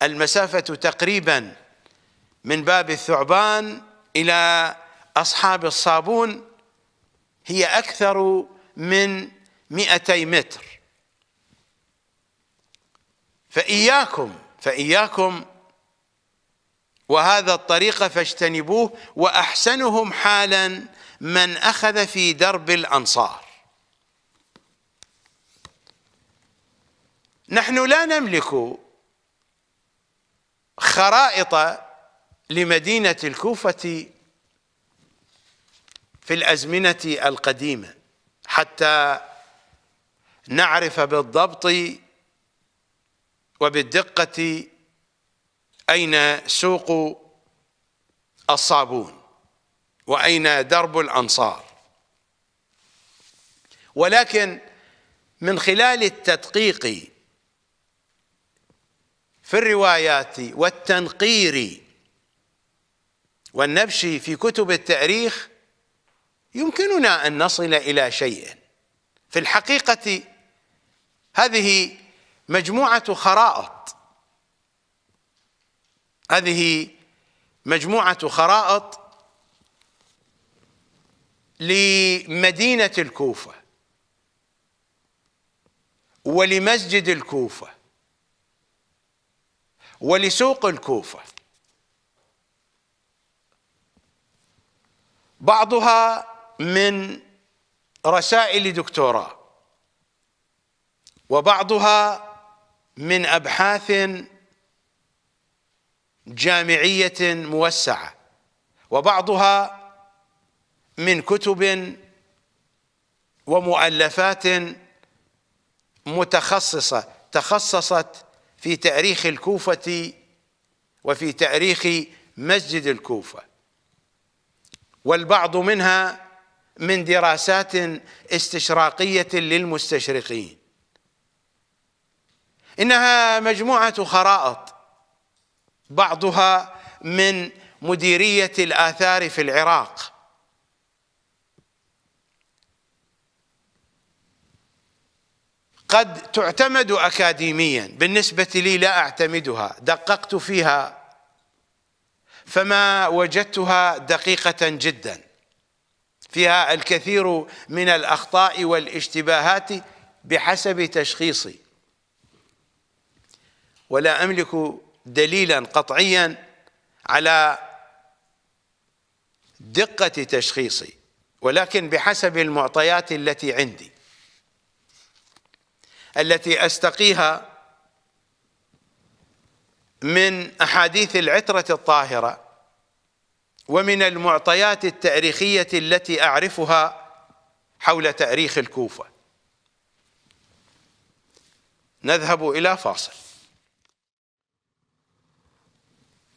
المسافة تقريبا من باب الثعبان إلى أصحاب الصابون هي أكثر من 200 متر فإياكم فإياكم وهذا الطريق فاجتنبوه وأحسنهم حالا من أخذ في درب الأنصار نحن لا نملك خرائط لمدينة الكوفة في الأزمنة القديمة حتى نعرف بالضبط وبالدقة أين سوق الصابون وأين درب الأنصار ولكن من خلال التدقيق في الروايات والتنقير والنبش في كتب التاريخ يمكننا ان نصل الى شيء في الحقيقه هذه مجموعه خرائط هذه مجموعه خرائط لمدينة الكوفة ولمسجد الكوفة ولسوق الكوفة بعضها من رسائل دكتوراه وبعضها من أبحاث جامعية موسعة وبعضها من كتب ومؤلفات متخصصة تخصصت في تاريخ الكوفة وفي تاريخ مسجد الكوفة والبعض منها من دراسات استشراقية للمستشرقين إنها مجموعة خرائط بعضها من مديرية الآثار في العراق قد تعتمد أكاديميا بالنسبة لي لا أعتمدها دققت فيها فما وجدتها دقيقة جدا فيها الكثير من الأخطاء والاشتباهات بحسب تشخيصي ولا أملك دليلا قطعيا على دقة تشخيصي ولكن بحسب المعطيات التي عندي التي أستقيها من أحاديث العترة الطاهرة ومن المعطيات التاريخية التي أعرفها حول تاريخ الكوفة نذهب إلى فاصل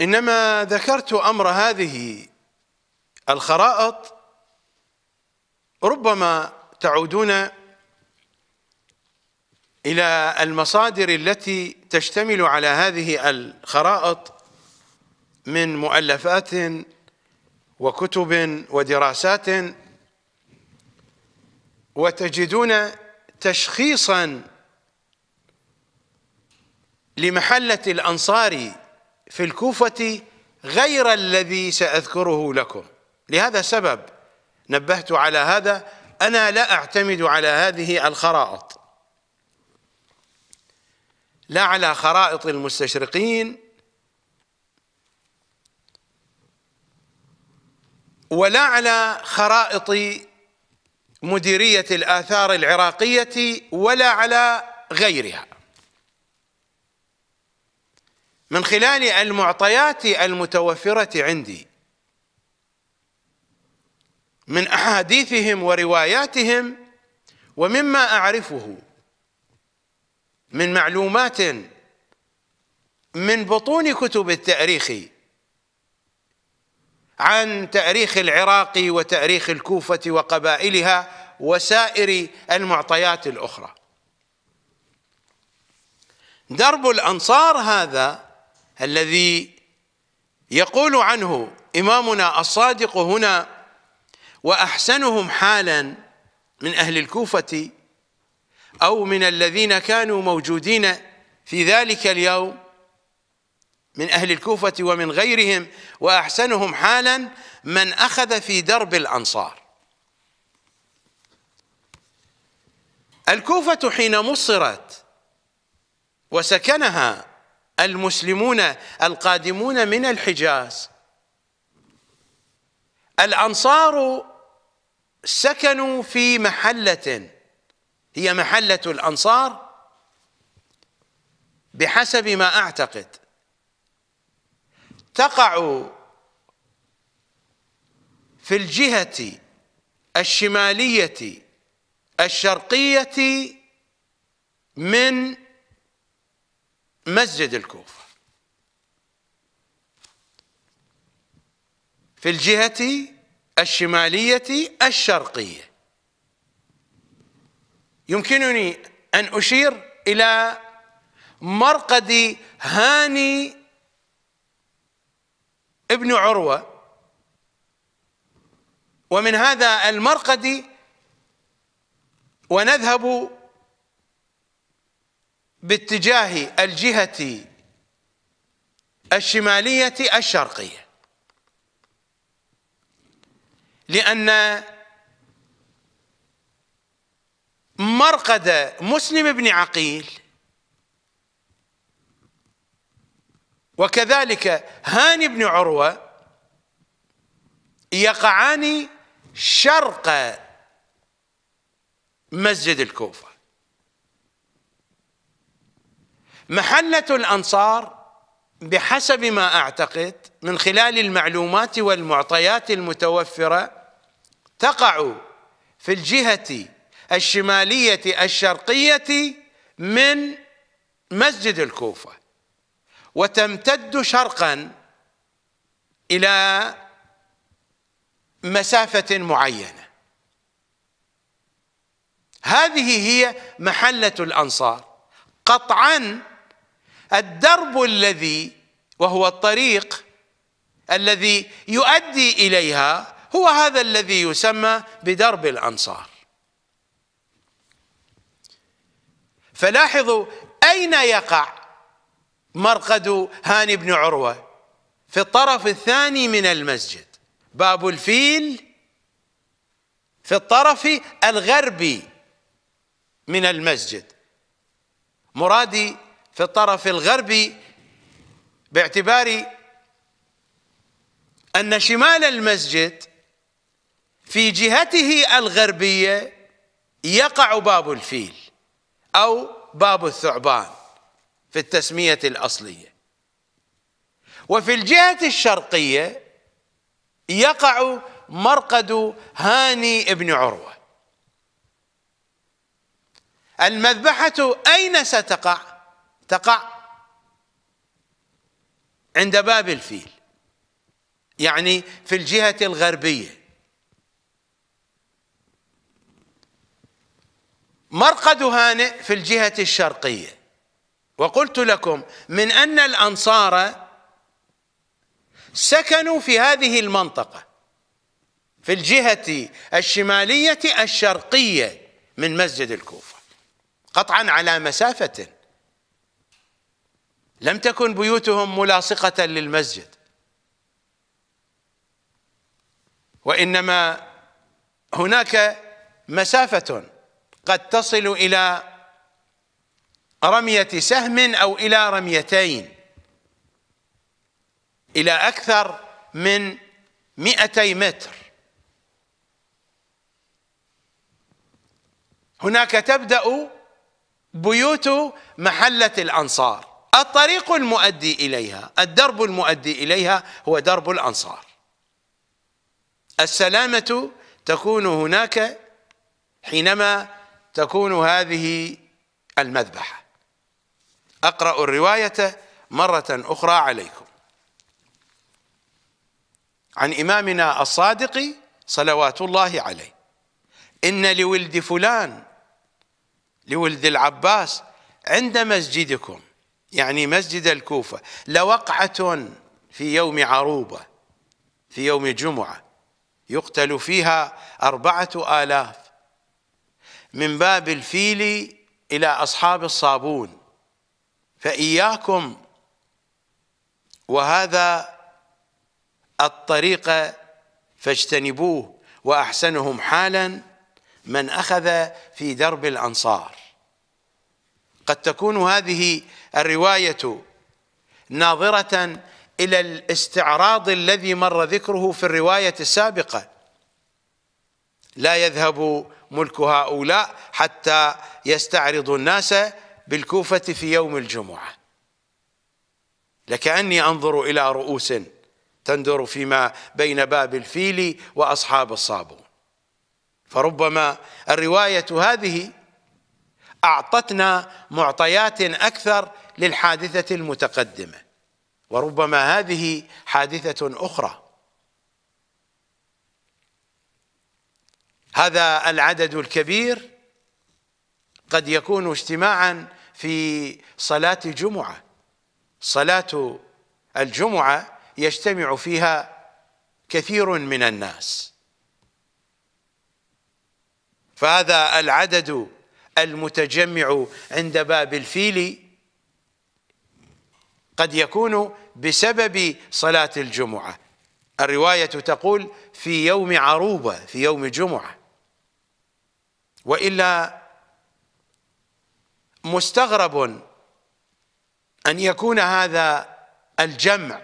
إنما ذكرت أمر هذه الخرائط ربما تعودون إلى المصادر التي تشتمل على هذه الخرائط من مؤلفات وكتب ودراسات وتجدون تشخيصا لمحلة الأنصار في الكوفة غير الذي سأذكره لكم لهذا السبب نبهت على هذا أنا لا أعتمد على هذه الخرائط لا على خرائط المستشرقين ولا على خرائط مديرية الآثار العراقية ولا على غيرها من خلال المعطيات المتوفرة عندي من أحاديثهم ورواياتهم ومما أعرفه من معلومات من بطون كتب التاريخ عن تاريخ العراق وتاريخ الكوفه وقبائلها وسائر المعطيات الاخرى درب الانصار هذا الذي يقول عنه امامنا الصادق هنا واحسنهم حالا من اهل الكوفه أو من الذين كانوا موجودين في ذلك اليوم من أهل الكوفة ومن غيرهم وأحسنهم حالا من أخذ في درب الأنصار الكوفة حين مصرت وسكنها المسلمون القادمون من الحجاز الأنصار سكنوا في محلة هي محلة الأنصار بحسب ما أعتقد تقع في الجهة الشمالية الشرقية من مسجد الكوفة في الجهة الشمالية الشرقية يمكنني أن أشير إلى مرقد هاني ابن عروة ومن هذا المرقد ونذهب باتجاه الجهة الشمالية الشرقية لأن مرقد مسلم بن عقيل وكذلك هاني بن عروة يقعان شرق مسجد الكوفة محلة الأنصار بحسب ما أعتقد من خلال المعلومات والمعطيات المتوفرة تقع في الجهة الشمالية الشرقية من مسجد الكوفة وتمتد شرقا إلى مسافة معينة هذه هي محلة الأنصار قطعا الدرب الذي وهو الطريق الذي يؤدي إليها هو هذا الذي يسمى بدرب الأنصار فلاحظوا أين يقع مرقد هاني بن عروة في الطرف الثاني من المسجد باب الفيل في الطرف الغربي من المسجد مرادي في الطرف الغربي باعتبار أن شمال المسجد في جهته الغربية يقع باب الفيل أو باب الثعبان في التسمية الأصلية وفي الجهة الشرقية يقع مرقد هاني بن عروة المذبحة أين ستقع؟ تقع عند باب الفيل يعني في الجهة الغربية مرقد هانئ في الجهة الشرقية وقلت لكم من أن الأنصار سكنوا في هذه المنطقة في الجهة الشمالية الشرقية من مسجد الكوفة قطعا على مسافة لم تكن بيوتهم ملاصقة للمسجد وإنما هناك مسافة قد تصل إلى رمية سهم أو إلى رميتين إلى أكثر من مئتي متر هناك تبدأ بيوت محلة الأنصار الطريق المؤدي إليها الدرب المؤدي إليها هو درب الأنصار السلامة تكون هناك حينما تكون هذه المذبحة أقرأ الرواية مرة أخرى عليكم عن إمامنا الصادق صلوات الله عليه إن لولد فلان لولد العباس عند مسجدكم يعني مسجد الكوفة لوقعة في يوم عروبة في يوم جمعة يقتل فيها أربعة آلاف من باب الفيل إلى أصحاب الصابون فإياكم وهذا الطريق فاجتنبوه وأحسنهم حالا من أخذ في درب الأنصار قد تكون هذه الرواية ناظرة إلى الاستعراض الذي مر ذكره في الرواية السابقة لا يذهب ملك هؤلاء حتى يستعرضوا الناس بالكوفة في يوم الجمعة لكأني أنظر إلى رؤوس تندر فيما بين باب الفيل وأصحاب الصابون فربما الرواية هذه أعطتنا معطيات أكثر للحادثة المتقدمة وربما هذه حادثة أخرى هذا العدد الكبير قد يكون اجتماعا في صلاة جمعة صلاة الجمعة يجتمع فيها كثير من الناس فهذا العدد المتجمع عند باب الفيل قد يكون بسبب صلاة الجمعة الرواية تقول في يوم عروبة في يوم جمعة والا مستغرب ان يكون هذا الجمع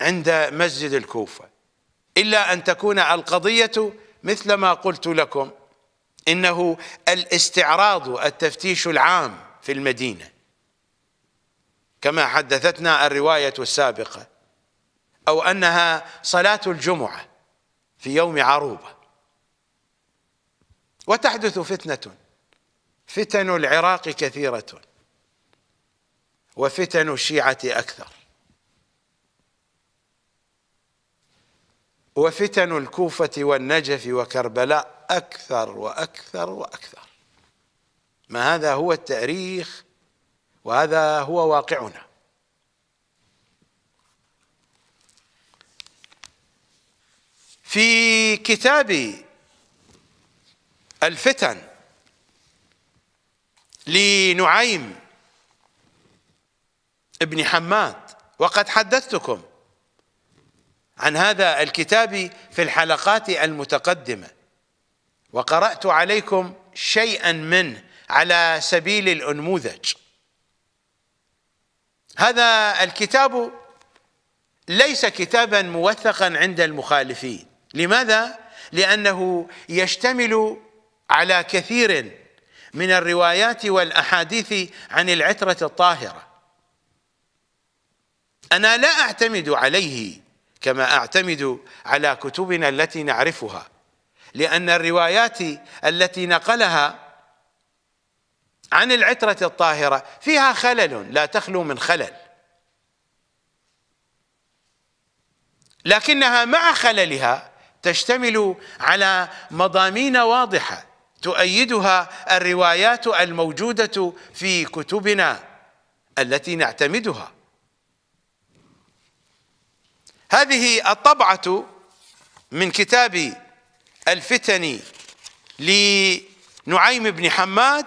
عند مسجد الكوفه الا ان تكون القضيه مثل ما قلت لكم انه الاستعراض التفتيش العام في المدينه كما حدثتنا الروايه السابقه او انها صلاه الجمعه في يوم عروبه وتحدث فتنة فتن العراق كثيرة وفتن الشيعة أكثر وفتن الكوفة والنجف وكربلاء أكثر وأكثر وأكثر ما هذا هو التاريخ وهذا هو واقعنا في كتابي الفتن لنعيم ابن حماد وقد حدثتكم عن هذا الكتاب في الحلقات المتقدمة وقرأت عليكم شيئا منه على سبيل الأنموذج هذا الكتاب ليس كتابا موثقا عند المخالفين لماذا؟ لأنه يشتمل على كثير من الروايات والأحاديث عن العترة الطاهرة أنا لا أعتمد عليه كما أعتمد على كتبنا التي نعرفها لأن الروايات التي نقلها عن العترة الطاهرة فيها خلل لا تخلو من خلل لكنها مع خللها تشتمل على مضامين واضحة تؤيدها الروايات الموجودة في كتبنا التي نعتمدها هذه الطبعة من كتاب الفتن لنعيم بن حماد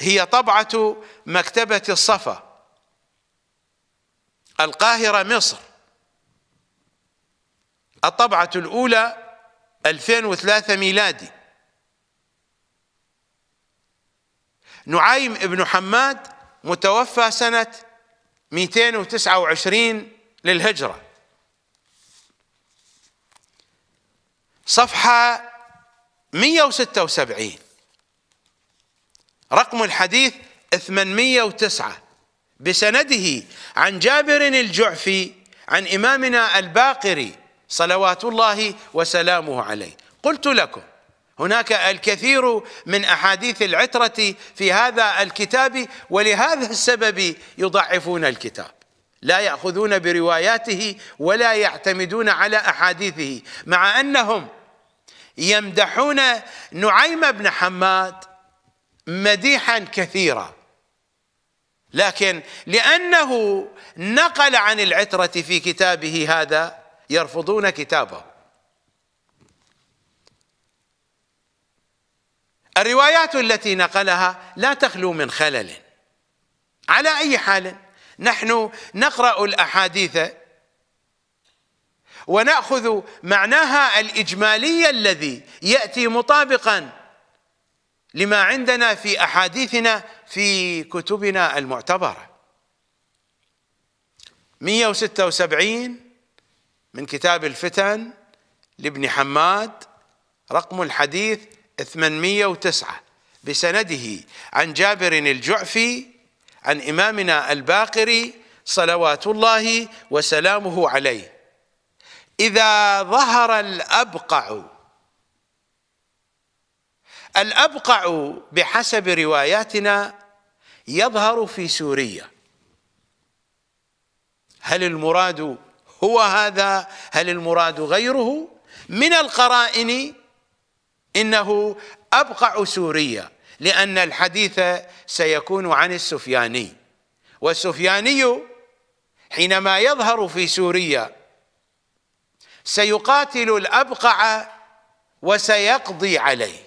هي طبعة مكتبة الصفا القاهرة مصر الطبعة الأولى 2003 ميلادي نعيم ابن حماد متوفى سنة 229 للهجرة صفحة 176 رقم الحديث 809 بسنده عن جابر الجعفي عن إمامنا الباقري صلوات الله وسلامه عليه قلت لكم هناك الكثير من احاديث العتره في هذا الكتاب ولهذا السبب يضعفون الكتاب لا ياخذون برواياته ولا يعتمدون على احاديثه مع انهم يمدحون نعيم بن حماد مديحا كثيرا لكن لانه نقل عن العتره في كتابه هذا يرفضون كتابه الروايات التي نقلها لا تخلو من خلل على أي حال نحن نقرأ الأحاديث ونأخذ معناها الإجمالي الذي يأتي مطابقا لما عندنا في أحاديثنا في كتبنا المعتبرة 176 من كتاب الفتن لابن حماد رقم الحديث 809 بسنده عن جابر الجعفي عن إمامنا الباقري صلوات الله وسلامه عليه إذا ظهر الأبقع الأبقع بحسب رواياتنا يظهر في سوريا هل المراد هو هذا هل المراد غيره من القرائن إنه أبقع سوريا لأن الحديث سيكون عن السفياني والسفياني حينما يظهر في سوريا سيقاتل الأبقع وسيقضي عليه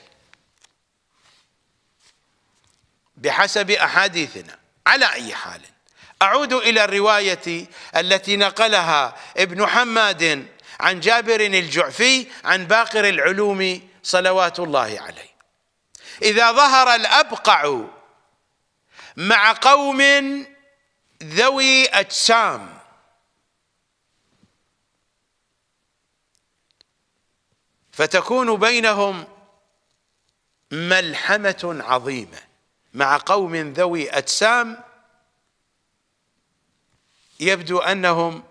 بحسب أحاديثنا على أي حال أعود إلى الرواية التي نقلها ابن حماد عن جابر الجعفي عن باقر العلوم صلوات الله عليه إذا ظهر الأبقع مع قوم ذوي أجسام فتكون بينهم ملحمة عظيمة مع قوم ذوي أجسام يبدو أنهم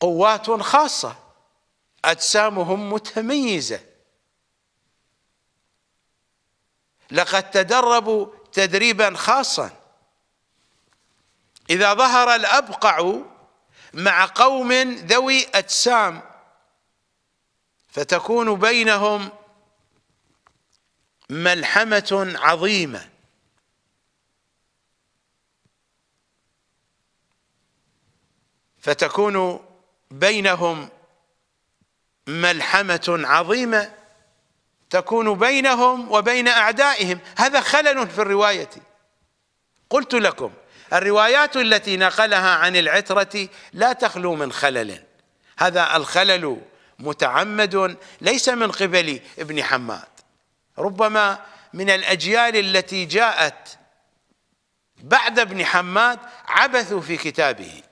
قوات خاصة أجسامهم متميزة لقد تدربوا تدريبا خاصا إذا ظهر الأبقع مع قوم ذوي أجسام فتكون بينهم ملحمة عظيمة فتكون بينهم ملحمة عظيمة تكون بينهم وبين أعدائهم هذا خلل في الرواية قلت لكم الروايات التي نقلها عن العترة لا تخلو من خلل هذا الخلل متعمد ليس من قبل ابن حماد ربما من الأجيال التي جاءت بعد ابن حماد عبثوا في كتابه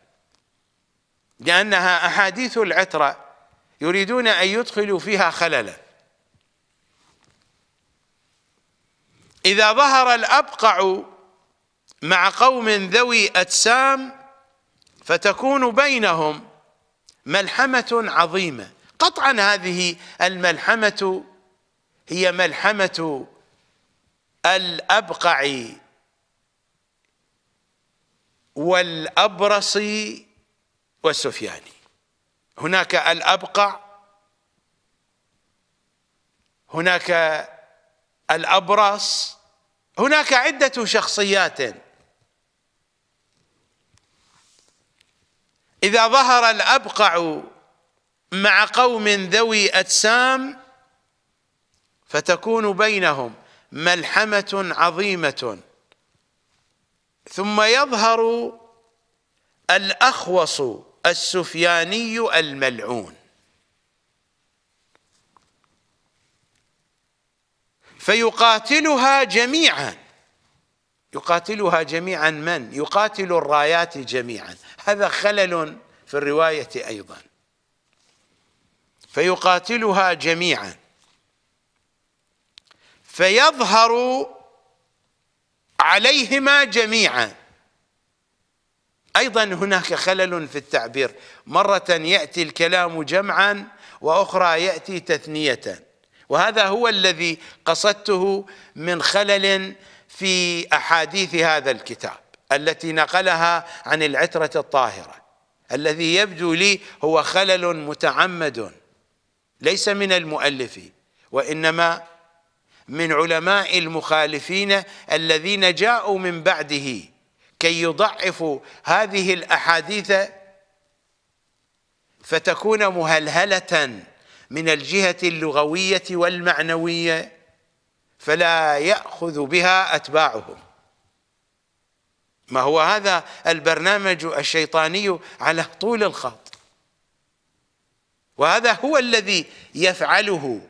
لأنها أحاديث العترة يريدون أن يدخلوا فيها خللا إذا ظهر الأبقع مع قوم ذوي أجسام فتكون بينهم ملحمة عظيمة قطعا هذه الملحمة هي ملحمة الأبقع والأبرص والسفياني هناك الابقع هناك الابرص هناك عده شخصيات اذا ظهر الابقع مع قوم ذوي اجسام فتكون بينهم ملحمه عظيمه ثم يظهر الاخوص السفياني الملعون فيقاتلها جميعا يقاتلها جميعا من؟ يقاتل الرايات جميعا هذا خلل في الرواية أيضا فيقاتلها جميعا فيظهر عليهما جميعا أيضا هناك خلل في التعبير مرة يأتي الكلام جمعا وأخرى يأتي تثنية وهذا هو الذي قصدته من خلل في أحاديث هذا الكتاب التي نقلها عن العترة الطاهرة الذي يبدو لي هو خلل متعمد ليس من المؤلف وإنما من علماء المخالفين الذين جاءوا من بعده كي يضعفوا هذه الاحاديث فتكون مهلهله من الجهه اللغويه والمعنويه فلا ياخذ بها اتباعهم ما هو هذا البرنامج الشيطاني على طول الخط وهذا هو الذي يفعله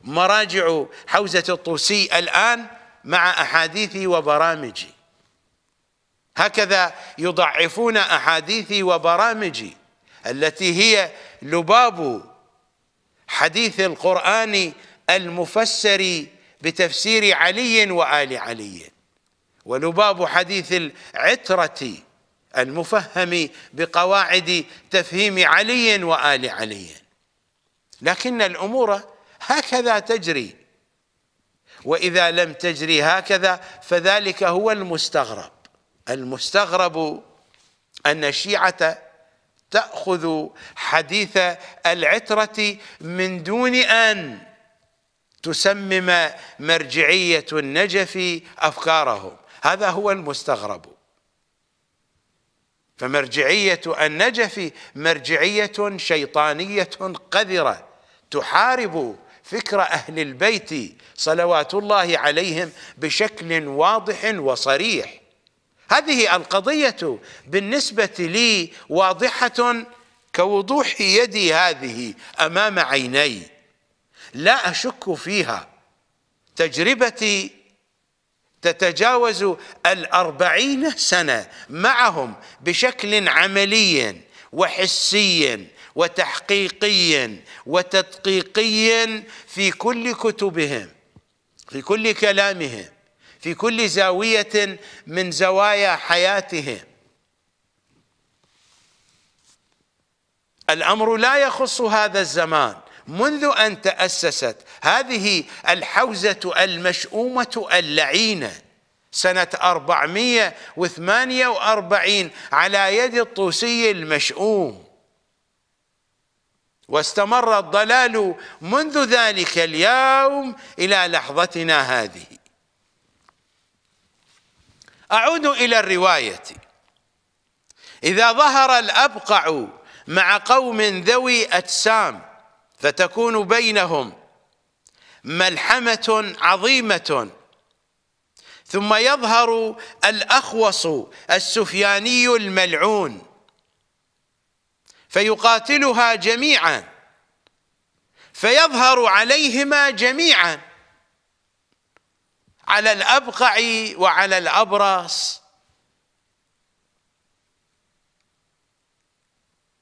مراجع حوزه الطوسي الان مع احاديثي وبرامجي هكذا يضعفون أحاديثي وبرامجي التي هي لباب حديث القرآن المفسر بتفسير علي وآل علي ولباب حديث العترة المفهم بقواعد تفهيم علي وآل علي لكن الأمور هكذا تجري وإذا لم تجري هكذا فذلك هو المستغرب المستغرب أن الشيعة تأخذ حديث العترة من دون أن تسمم مرجعية النجف أفكارهم هذا هو المستغرب فمرجعية النجف مرجعية شيطانية قذرة تحارب فكر أهل البيت صلوات الله عليهم بشكل واضح وصريح هذه القضية بالنسبة لي واضحة كوضوح يدي هذه أمام عيني لا أشك فيها تجربتي تتجاوز الأربعين سنة معهم بشكل عملي وحسي وتحقيقي وتدقيقي في كل كتبهم في كل كلامهم في كل زاوية من زوايا حياتهم الأمر لا يخص هذا الزمان منذ أن تأسست هذه الحوزة المشؤومة اللعينة سنة 448 على يد الطوسي المشؤوم واستمر الضلال منذ ذلك اليوم إلى لحظتنا هذه أعود إلى الرواية إذا ظهر الأبقع مع قوم ذوي أجسام فتكون بينهم ملحمة عظيمة ثم يظهر الأخوص السفياني الملعون فيقاتلها جميعا فيظهر عليهما جميعا على الأبقع وعلى الأبرص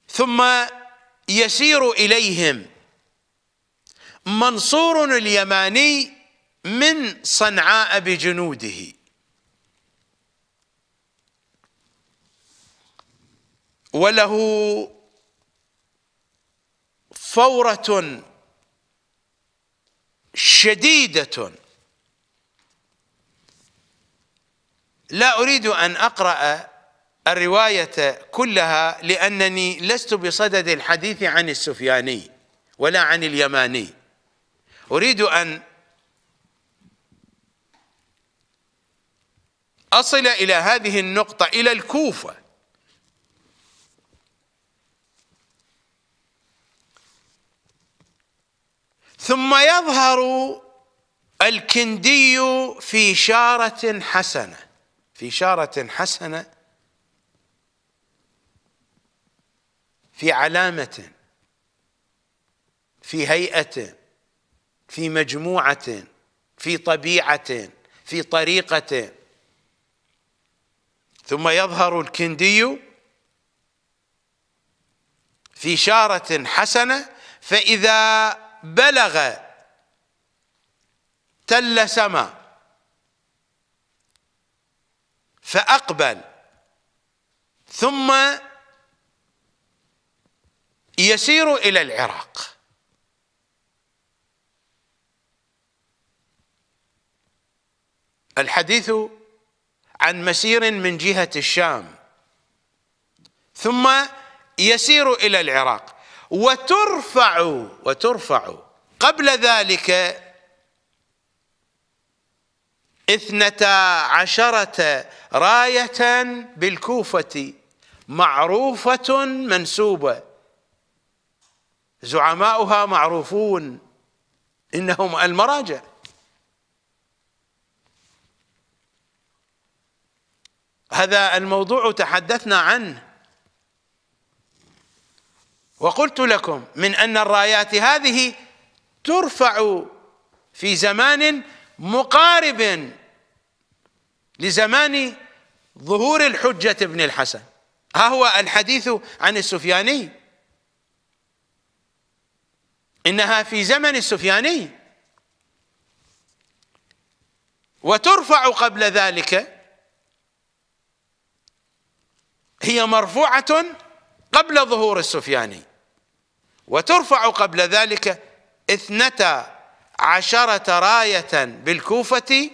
ثم يسير إليهم منصور اليماني من صنعاء بجنوده وله فورة شديدة لا أريد أن أقرأ الرواية كلها لأنني لست بصدد الحديث عن السفياني ولا عن اليماني أريد أن أصل إلى هذه النقطة إلى الكوفة ثم يظهر الكندي في شارة حسنة في شارة حسنة في علامة في هيئة في مجموعة في طبيعة في طريقة ثم يظهر الكندي في شارة حسنة فإذا بلغ تل سما فأقبل ثم يسير إلى العراق الحديث عن مسير من جهة الشام ثم يسير إلى العراق وترفع وترفع قبل ذلك اثنتا عشرة راية بالكوفة معروفة منسوبة زعماؤها معروفون إنهم المراجع هذا الموضوع تحدثنا عنه وقلت لكم من أن الرايات هذه ترفع في زمان مقارب لزمان ظهور الحجة ابن الحسن ها هو الحديث عن السفياني إنها في زمن السفياني وترفع قبل ذلك هي مرفوعة قبل ظهور السفياني وترفع قبل ذلك اثنتا عشرة راية بالكوفة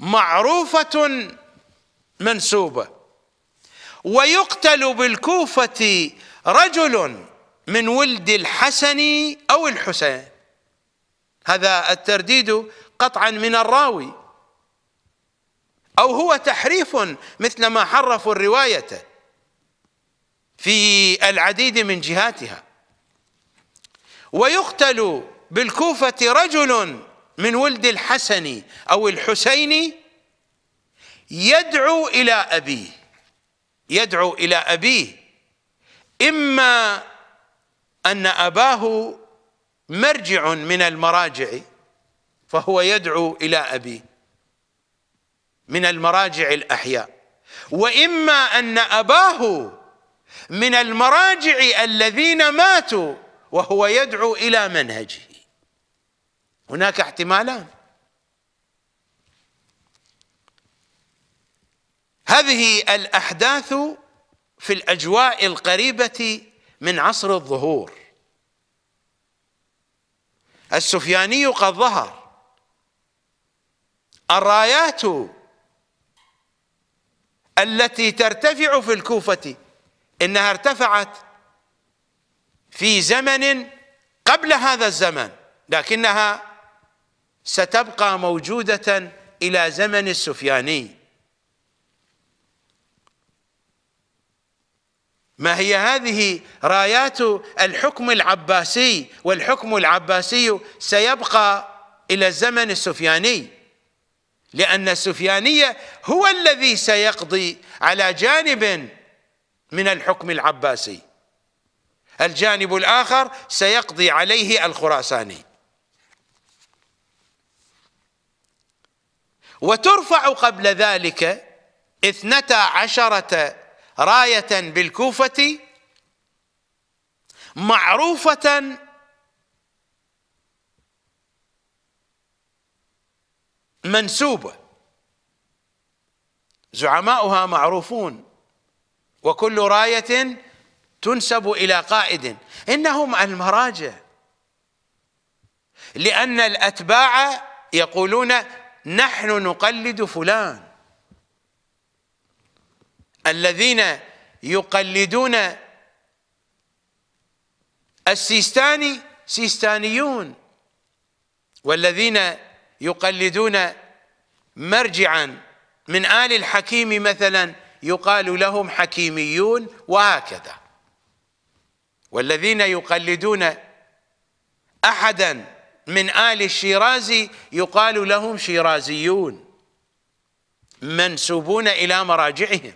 معروفة منسوبة ويقتل بالكوفة رجل من ولد الحسن أو الحسين هذا الترديد قطعا من الراوي أو هو تحريف مثل ما حرفوا الرواية في العديد من جهاتها ويقتل بالكوفة رجل من ولد الحسن أو الحسين يدعو إلى أبيه يدعو إلى أبيه إما أن أباه مرجع من المراجع فهو يدعو إلى أبيه من المراجع الأحياء وإما أن أباه من المراجع الذين ماتوا وهو يدعو إلى منهجه هناك احتمالان هذه الاحداث في الاجواء القريبه من عصر الظهور السفياني قد ظهر الرايات التي ترتفع في الكوفه انها ارتفعت في زمن قبل هذا الزمن لكنها ستبقى موجودة إلى زمن السفياني ما هي هذه رايات الحكم العباسي والحكم العباسي سيبقى إلى الزمن السفياني لأن السفياني هو الذي سيقضي على جانب من الحكم العباسي الجانب الآخر سيقضي عليه الخراساني وترفع قبل ذلك اثنتا عشرة راية بالكوفة معروفة منسوبة زعماؤها معروفون وكل راية تنسب إلى قائد إنهم المراجع لأن الأتباع يقولون نحن نقلد فلان الذين يقلدون السيستاني سيستانيون والذين يقلدون مرجعا من آل الحكيم مثلا يقال لهم حكيميون وهكذا والذين يقلدون أحدا من آل الشيرازي يقال لهم شيرازيون منسوبون إلى مراجعهم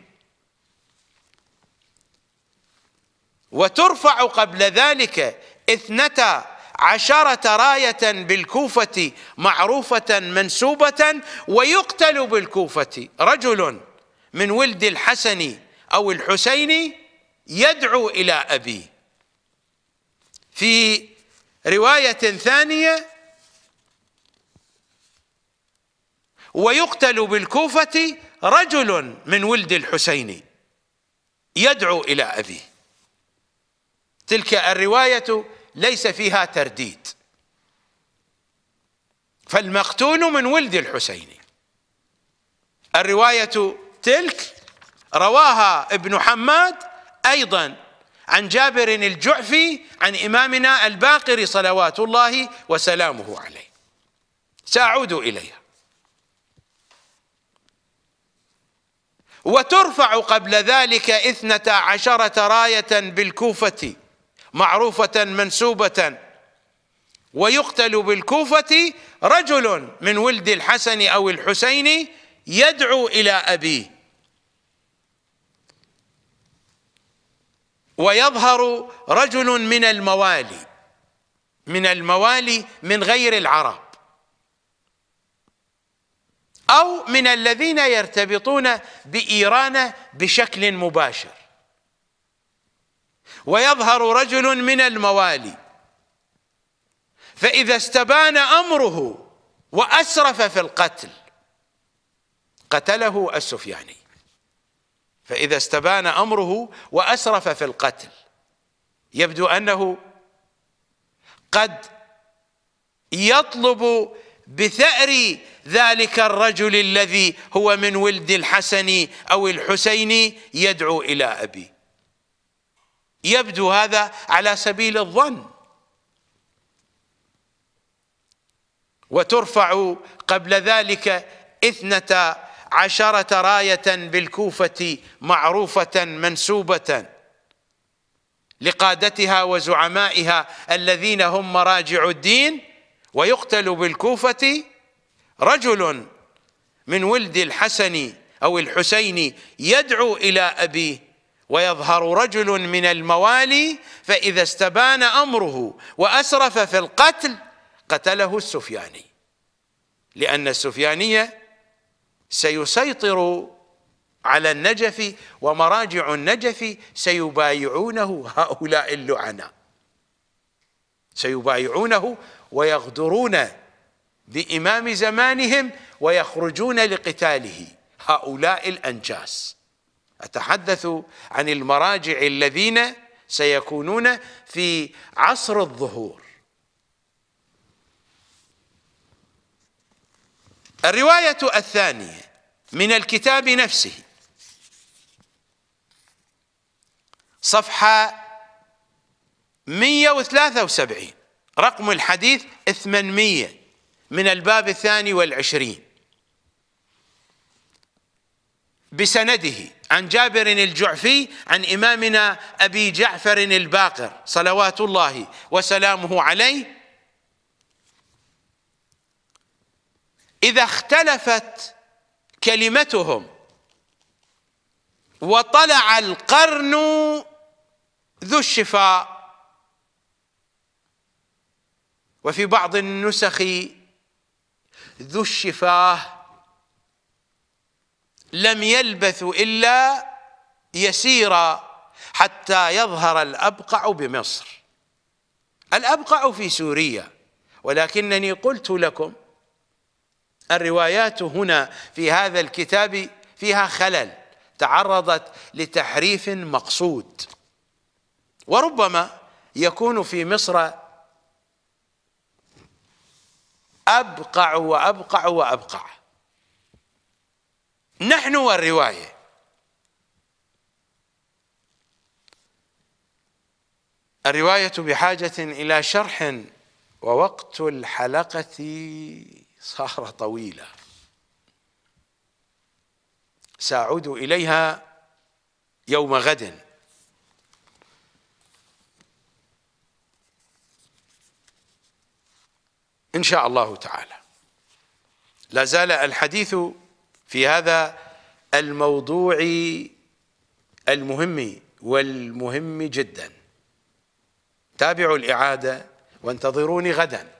وترفع قبل ذلك اثنتا عشرة راية بالكوفة معروفة منسوبة ويقتل بالكوفة رجل من ولد الحسن أو الحسين يدعو إلى أبيه في رواية ثانية ويقتل بالكوفة رجل من ولد الحسين يدعو إلى أبيه تلك الرواية ليس فيها ترديد فالمقتول من ولد الحسين الرواية تلك رواها ابن حماد أيضا عن جابر الجعفي عن إمامنا الباقر صلوات الله وسلامه عليه سأعود إليها وترفع قبل ذلك إثنتا عشرة راية بالكوفة معروفة منسوبة ويقتل بالكوفة رجل من ولد الحسن أو الحسين يدعو إلى أبيه ويظهر رجل من الموالي من الموالي من غير العرب أو من الذين يرتبطون بإيران بشكل مباشر ويظهر رجل من الموالي فإذا استبان أمره وأسرف في القتل قتله السفياني فإذا استبان أمره وأسرف في القتل يبدو أنه قد يطلب بثأر ذلك الرجل الذي هو من ولد الحسن أو الحسين يدعو إلى أبي يبدو هذا على سبيل الظن وترفع قبل ذلك اثنتا عشرة راية بالكوفة معروفة منسوبة لقادتها وزعمائها الذين هم مراجع الدين ويقتل بالكوفة رجل من ولد الحسن أو الحسين يدعو إلى أبيه ويظهر رجل من الموالي فإذا استبان أمره وأسرف في القتل قتله السفياني لأن السفيانية سيسيطر على النجف ومراجع النجف سيبايعونه هؤلاء اللعنة سيبايعونه ويغدرون بإمام زمانهم ويخرجون لقتاله هؤلاء الأنجاس أتحدث عن المراجع الذين سيكونون في عصر الظهور الرواية الثانية من الكتاب نفسه صفحة 173 رقم الحديث 800 من الباب الثاني والعشرين بسنده عن جابر الجعفي عن إمامنا أبي جعفر الباقر صلوات الله وسلامه عليه إذا اختلفت كلمتهم وطلع القرن ذو الشفاء وفي بعض النسخ ذو الشفاه لم يلبثوا إلا يسيرا حتى يظهر الأبقع بمصر الأبقع في سوريا ولكنني قلت لكم الروايات هنا في هذا الكتاب فيها خلل تعرضت لتحريف مقصود وربما يكون في مصر أبقع وأبقع وأبقع نحن والرواية الرواية بحاجة إلى شرح ووقت الحلقة صخرة طويلة ساعود إليها يوم غد إن شاء الله تعالى لا زال الحديث في هذا الموضوع المهم والمهم جدا تابعوا الإعادة وانتظروني غداً